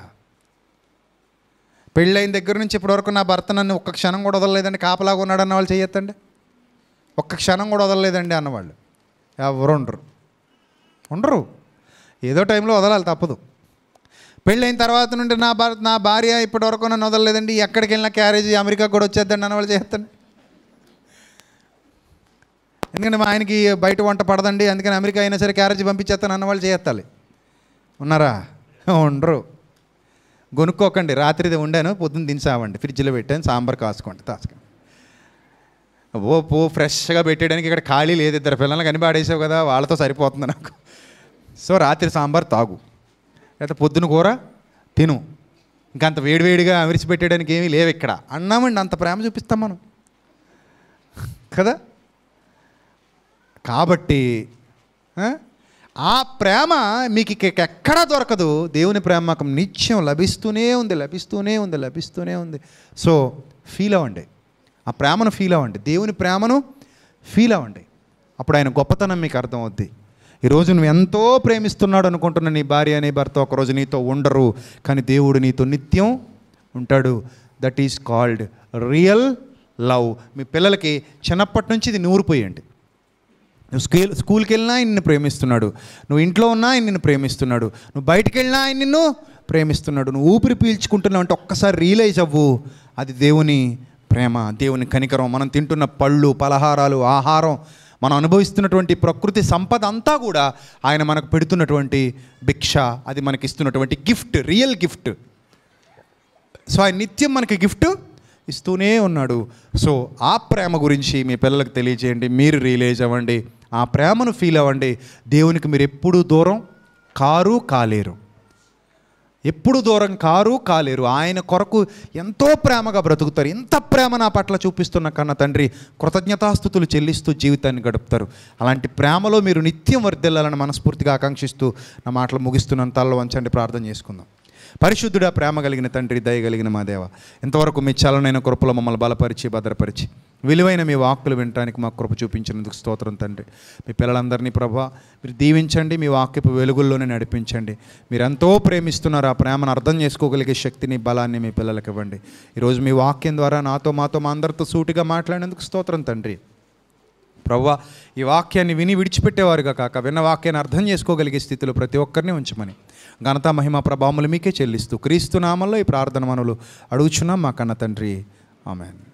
పెళ్ళైన దగ్గర నుంచి ఇప్పటివరకు నా భర్త నన్ను ఒక్క క్షణం కూడా వదలలేదండి కాపలాగా ఉన్నాడన్న వాళ్ళు చేయొద్దండి ఒక్క క్షణం కూడా వదలలేదండి అన్నవాళ్ళు ఎవరు ఉండరు ఉండరు ఏదో టైంలో వదలాలి తప్పదు పెళ్ళైన తర్వాత నుండి నా భార్య నా భార్య ఇప్పటివరకు నన్ను వదలలేదండి ఎక్కడికి వెళ్ళినా క్యారేజ్ అమెరికా కూడా వచ్చేద్దండి అన్నవాళ్ళు చేస్తాను ఎందుకంటే మా ఆయనకి బయట వంట పడదండి అందుకని అమెరికా అయినా సరే క్యారేజ్ పంపించేస్తాను అన్నవాళ్ళు చేస్తాలి ఉన్నారా ఉండరు కొనుక్కోకండి రాత్రిది ఉండాను పొద్దున్న దించావండి ఫ్రిడ్జ్లో పెట్టాను సాంబార్ కాసుకోండి తాసుకోండి ఓ పో ఫ్రెష్గా పెట్టేయడానికి ఇక్కడ ఖాళీ లేదు ఇద్దరు పిల్లలు అని పాడేసావు కదా వాళ్ళతో సరిపోతుంది నాకు సో రాత్రి సాంబార్ తాగు లేకపోతే పొద్దున కూర తిను ఇంకంత వేడివేడిగా అమిరిచి పెట్టేయడానికి ఏమీ లేవు ఇక్కడ అన్నామండి అంత ప్రేమ చూపిస్తాం మనం కదా కాబట్టి ఆ ప్రేమ మీకు ఎక్కడా దొరకదు దేవుని ప్రేమ మాకు నిత్యం లభిస్తూనే ఉంది లభిస్తూనే ఉంది లభిస్తూనే ఉంది సో ఫీల్ అవ్వండి ఆ ప్రేమను ఫీల్ అవ్వండి దేవుని ప్రేమను ఫీల్ అవ్వండి అప్పుడు ఆయన గొప్పతనం మీకు అర్థమవుద్ది ఈరోజు నువ్వు ఎంతో ప్రేమిస్తున్నాడు అనుకుంటున్న నీ భార్య నీ భర్త ఒకరోజు నీతో ఉండరు కానీ దేవుడు నీతో నిత్యం ఉంటాడు that is called real love మీ పిల్లలకి చిన్నప్పటి నుంచి ఇది నూరిపోయండి నువ్వు స్కూల్ స్కూల్కి వెళ్ళినా ఆయన నిన్ను ప్రేమిస్తున్నాడు నువ్వు ఇంట్లో ఉన్నా ఆయన నిన్ను ప్రేమిస్తున్నాడు నువ్వు బయటికి వెళ్ళినా ఆయన నిన్ను ప్రేమిస్తున్నాడు నువ్వు ఊపిరి పీల్చుకుంటున్నావు అంటే ఒక్కసారి రియలైజ్ అవ్వు అది దేవుని ప్రేమ దేవుని కనికరం మనం తింటున్న పళ్ళు పలహారాలు ఆహారం మనం అనుభవిస్తున్నటువంటి ప్రకృతి సంపద అంతా కూడా ఆయన మనకు పెడుతున్నటువంటి భిక్ష అది మనకి ఇస్తున్నటువంటి గిఫ్ట్ రియల్ గిఫ్ట్ సో ఆయన నిత్యం మనకి గిఫ్ట్ ఇస్తూనే ఉన్నాడు సో ఆ ప్రేమ గురించి మీ పిల్లలకు తెలియజేయండి మీరు రియలైజ్ అవ్వండి ఆ ప్రేమను ఫీల్ అవ్వండి దేవునికి మీరు ఎప్పుడూ దూరం కారు కాలేరు ఎప్పుడు దూరం కారు కాలేరు ఆయన కొరకు ఎంతో ప్రేమగా బ్రతుకుతారు ఎంత ప్రేమ నా పట్ల చూపిస్తున్న కన్నా తండ్రి కృతజ్ఞతాస్థుతులు చెల్లిస్తూ జీవితాన్ని గడుపుతారు అలాంటి ప్రేమలో మీరు నిత్యం వర్దిల్లాలని మనస్ఫూర్తిగా ఆకాంక్షిస్తూ నా మాటలు ముగిస్తున్న తలలో వంచండి ప్రార్థన చేసుకుందాం పరిశుద్ధుడా ప్రేమ కలిగిన తండ్రి దయ కలిగిన మా దేవ ఇంతవరకు మీ చలనైన కృపలో మమ్మల్ని బలపరిచి భద్రపరిచి విలువైన మీ వాక్కులు వినడానికి మా కృప చూపించినందుకు స్తోత్రం తండ్రి మీ పిల్లలందరినీ ప్రభా మీరు దీవించండి మీ వాక్యపు వెలుగుల్లోనే నడిపించండి మీరు ఎంతో ప్రేమిస్తున్నారు ఆ ప్రేమను అర్థం చేసుకోగలిగే శక్తిని బలాన్ని మీ పిల్లలకి ఇవ్వండి ఈరోజు మీ వాక్యం ద్వారా నాతో మాతో మా అందరితో సూటిగా మాట్లాడినందుకు స్తోత్రం తండ్రి ప్రవ్వా ఈ వాక్యాన్ని విని విడిచిపెట్టేవారుగా కాక విన్న వాక్యాన్ని అర్థం చేసుకోగలిగే స్థితిలో ప్రతి ఒక్కరిని ఉంచమని ఘనత మహిమ ప్రభావములు మీకే చెల్లిస్తూ క్రీస్తు నామంలో ఈ ప్రార్థన మనలు అడుగుచున్నాం మా కన్న తండ్రి ఆమెను